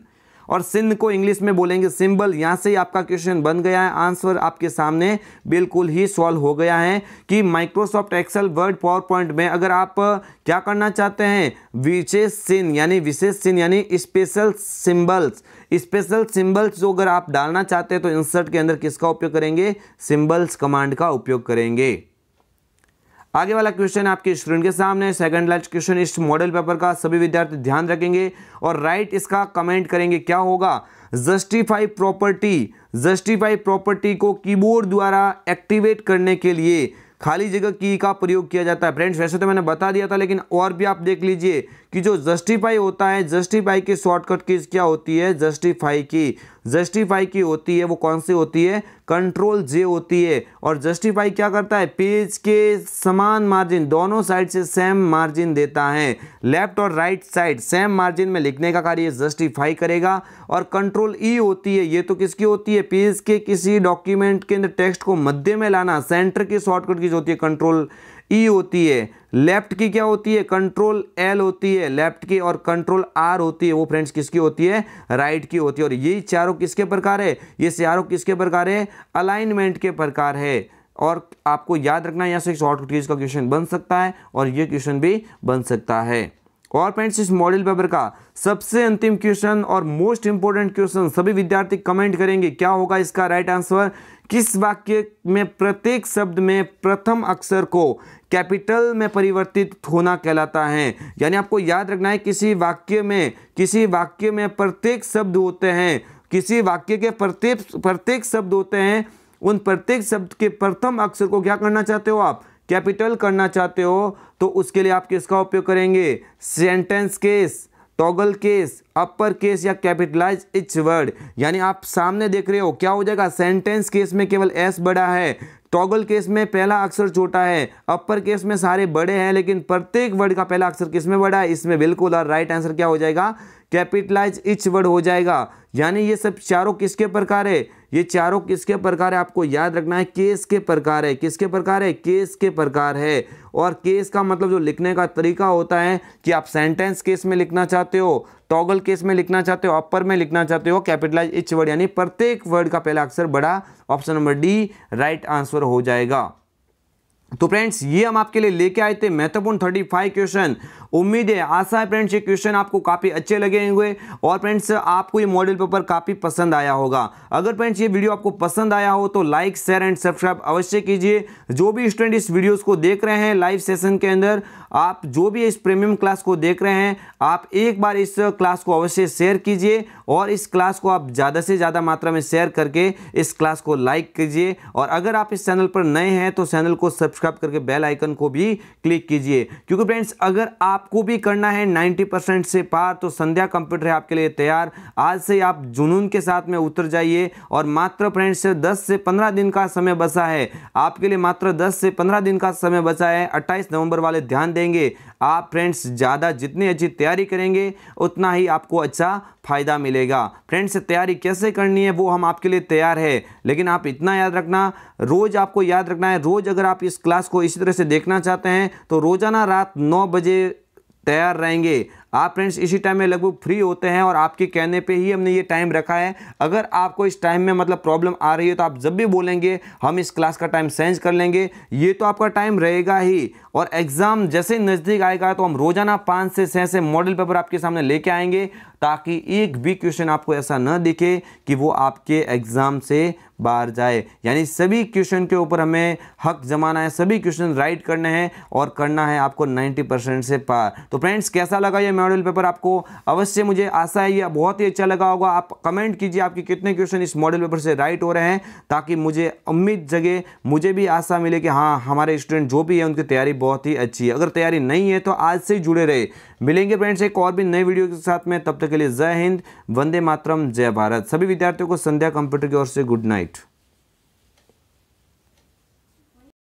और सिंध को इंग्लिश में बोलेंगे सिंबल यहाँ से ही आपका क्वेश्चन बन गया है आंसर आपके सामने बिल्कुल ही सॉल्व हो गया है कि Microsoft Excel Word PowerPoint में अगर आप क्या करना चाहते हैं विशेष सिंह यानी विशेष सिंह यानी स्पेशल सिंबल्स स्पेशल सिंबल्स जो अगर आप डालना चाहते हैं तो इंसर्ट के अंदर किसका उपयोग करेंगे सिंबल्स कमांड का उपयोग करेंगे आगे वाला क्वेश्चन आपके स्टूडेंट के सामने सेकंड लास्ट क्वेश्चन इस मॉडल पेपर का सभी विद्यार्थी ध्यान रखेंगे और राइट इसका कमेंट करेंगे क्या होगा जस्टिफाई प्रॉपर्टी जस्टिफाई प्रॉपर्टी को कीबोर्ड द्वारा एक्टिवेट करने के लिए खाली जगह की का प्रयोग किया जाता है फ्रेंड्स वैसे तो मैंने बता दिया था लेकिन और भी आप देख लीजिए कि जो जस्टिफाई होता है जस्टिफाई की शॉर्टकट कीज क्या होती है जस्टिफाई की जस्टिफाई की होती है वो कौन सी होती है कंट्रोल जे होती है और जस्टिफाई क्या करता है पेज के समान मार्जिन दोनों साइड से सेम मार्जिन देता है लेफ्ट और राइट साइड सेम मार्जिन में लिखने का कार्य जस्टिफाई करेगा और कंट्रोल ई e होती है ये तो किसकी होती है पेज के किसी डॉक्यूमेंट के अंदर टेक्स्ट को मध्य में लाना सेंटर की शॉर्टकट कीज होती है कंट्रोल ई e होती है लेफ्ट की क्या होती है कंट्रोल एल होती है लेफ्ट की और कंट्रोल आर होती है वो फ्रेंड्स किसकी होती है राइट right की होती है और ये चारों किसके प्रकार है ये चारों किसके प्रकार है अलाइनमेंट के प्रकार है और आपको याद रखना यहाँ से शॉर्ट क्यूज का क्वेश्चन बन सकता है और ये क्वेश्चन भी बन सकता है और फ्रेंड्स इस मॉडल पेपर का सबसे अंतिम क्वेश्चन और मोस्ट इंपॉर्टेंट क्वेश्चन सभी विद्यार्थी कमेंट करेंगे क्या होगा इसका राइट आंसर किस वाक्य में प्रत्येक शब्द में प्रथम अक्षर को कैपिटल में परिवर्तित होना कहलाता है यानी आपको याद रखना है किसी वाक्य में किसी वाक्य में प्रत्येक शब्द होते हैं किसी वाक्य के प्रत्येक प्रत्येक शब्द होते हैं उन प्रत्येक शब्द के प्रथम अक्षर को क्या करना चाहते हो आप कैपिटल करना चाहते हो तो उसके लिए आप किसका उपयोग करेंगे sentence case toggle case upper case या कैपिटलाइज इच वर्ड यानी आप सामने देख रहे हो क्या हो जाएगा सेंटेंस केस में केवल एस बड़ा है टॉगल केस में पहला अक्षर छोटा है अपर केस में सारे बड़े हैं लेकिन प्रत्येक वर्ड का पहला अक्षर किस में बड़ा है इसमें बिल्कुल और राइट आंसर क्या हो जाएगा कैपिटलाइज इच वर्ड हो जाएगा यानी ये सब चारों किसके प्रकार है ये चारों किसके प्रकार है आपको याद रखना है केस के प्रकार है किसके प्रकार है केस के प्रकार है और केस का मतलब जो लिखने का तरीका होता है कि आप सेंटेंस केस में लिखना चाहते हो टॉगल केस में लिखना चाहते हो अपर में लिखना चाहते हो कैपिटलाइज इच वर्ड यानी प्रत्येक वर्ड का पहला अक्षर बड़ा option number D right answer हो जाएगा तो फ्रेंड्स ये हम आपके लिए लेके आए थे महत्वपूर्ण 35 क्वेश्चन उम्मीद है आशा है फ्रेंड्स ये क्वेश्चन आपको काफ़ी अच्छे लगे हुए और फ्रेंड्स आपको ये मॉडल पेपर काफ़ी पसंद आया होगा अगर फ्रेंड्स ये वीडियो आपको पसंद आया हो तो लाइक शेयर एंड सब्सक्राइब अवश्य कीजिए जो भी स्टूडेंट इस वीडियोज़ को देख रहे हैं लाइव सेशन के अंदर आप जो भी इस प्रीमियम क्लास को देख रहे हैं आप एक बार इस क्लास को अवश्य शेयर कीजिए और इस क्लास को आप ज़्यादा से ज़्यादा मात्रा में शेयर करके इस क्लास को लाइक कीजिए और अगर आप इस चैनल पर नए हैं तो चैनल को सब्सक्राइब करके बेल आइकन को भी क्लिक कीजिए क्योंकि फ्रेंड्स अगर आपको भी करना है 90 परसेंट से पार तो संध्या कंप्यूटर है आपके लिए तैयार आज से आप जुनून के साथ में उतर जाइए और मात्र फ्रेंड्स दस से पंद्रह दिन का समय बसा है आपके लिए मात्र दस से पंद्रह दिन का समय बचा है अट्ठाईस नवंबर वाले ध्यान देंगे करेंगे आप फ्रेंड्स ज़्यादा जितनी अच्छी तैयारी करेंगे उतना ही आपको अच्छा फ़ायदा मिलेगा फ्रेंड्स तैयारी कैसे करनी है वो हम आपके लिए तैयार है लेकिन आप इतना याद रखना रोज़ आपको याद रखना है रोज़ अगर आप इस क्लास को इसी तरह से देखना चाहते हैं तो रोज़ाना रात नौ बजे तैयार रहेंगे आप फ्रेंड्स इसी टाइम में लगभग फ्री होते हैं और आपके कहने पे ही हमने ये टाइम रखा है अगर आपको इस टाइम में मतलब प्रॉब्लम आ रही है तो आप जब भी बोलेंगे हम इस क्लास का टाइम चेंज कर लेंगे ये तो आपका टाइम रहेगा ही और एग्ज़ाम जैसे नज़दीक आएगा तो हम रोज़ाना पाँच से छः से मॉडल पेपर आपके सामने लेके आएंगे ताकि एक भी क्वेश्चन आपको ऐसा न दिखे कि वो आपके एग्ज़ाम से बाहर जाए यानी सभी क्वेश्चन के ऊपर हमें हक जमाना है सभी क्वेश्चन राइट करने हैं और करना है आपको 90 परसेंट से पार तो फ्रेंड्स कैसा लगा ये मैं मॉडल पेपर आपको अवश्य मुझे आशा है ये बहुत ही अच्छा लगा होगा आप कमेंट कीजिए आपके कितने क्वेश्चन इस मॉडल पेपर से राइट हो रहे हैं ताकि मुझे उम्मीद जगे मुझे भी आशा मिले कि हाँ हमारे स्टूडेंट जो भी है उनकी तैयारी बहुत ही अच्छी है अगर तैयारी नहीं है तो आज से जुड़े रहे मिलेंगे फ्रेंड्स एक और भी नए वीडियो के साथ में तब तक के लिए जय हिंद वंदे मातरम जय भारत सभी विद्यार्थियों को संध्या कंप्यूटर की ओर से गुड नाइट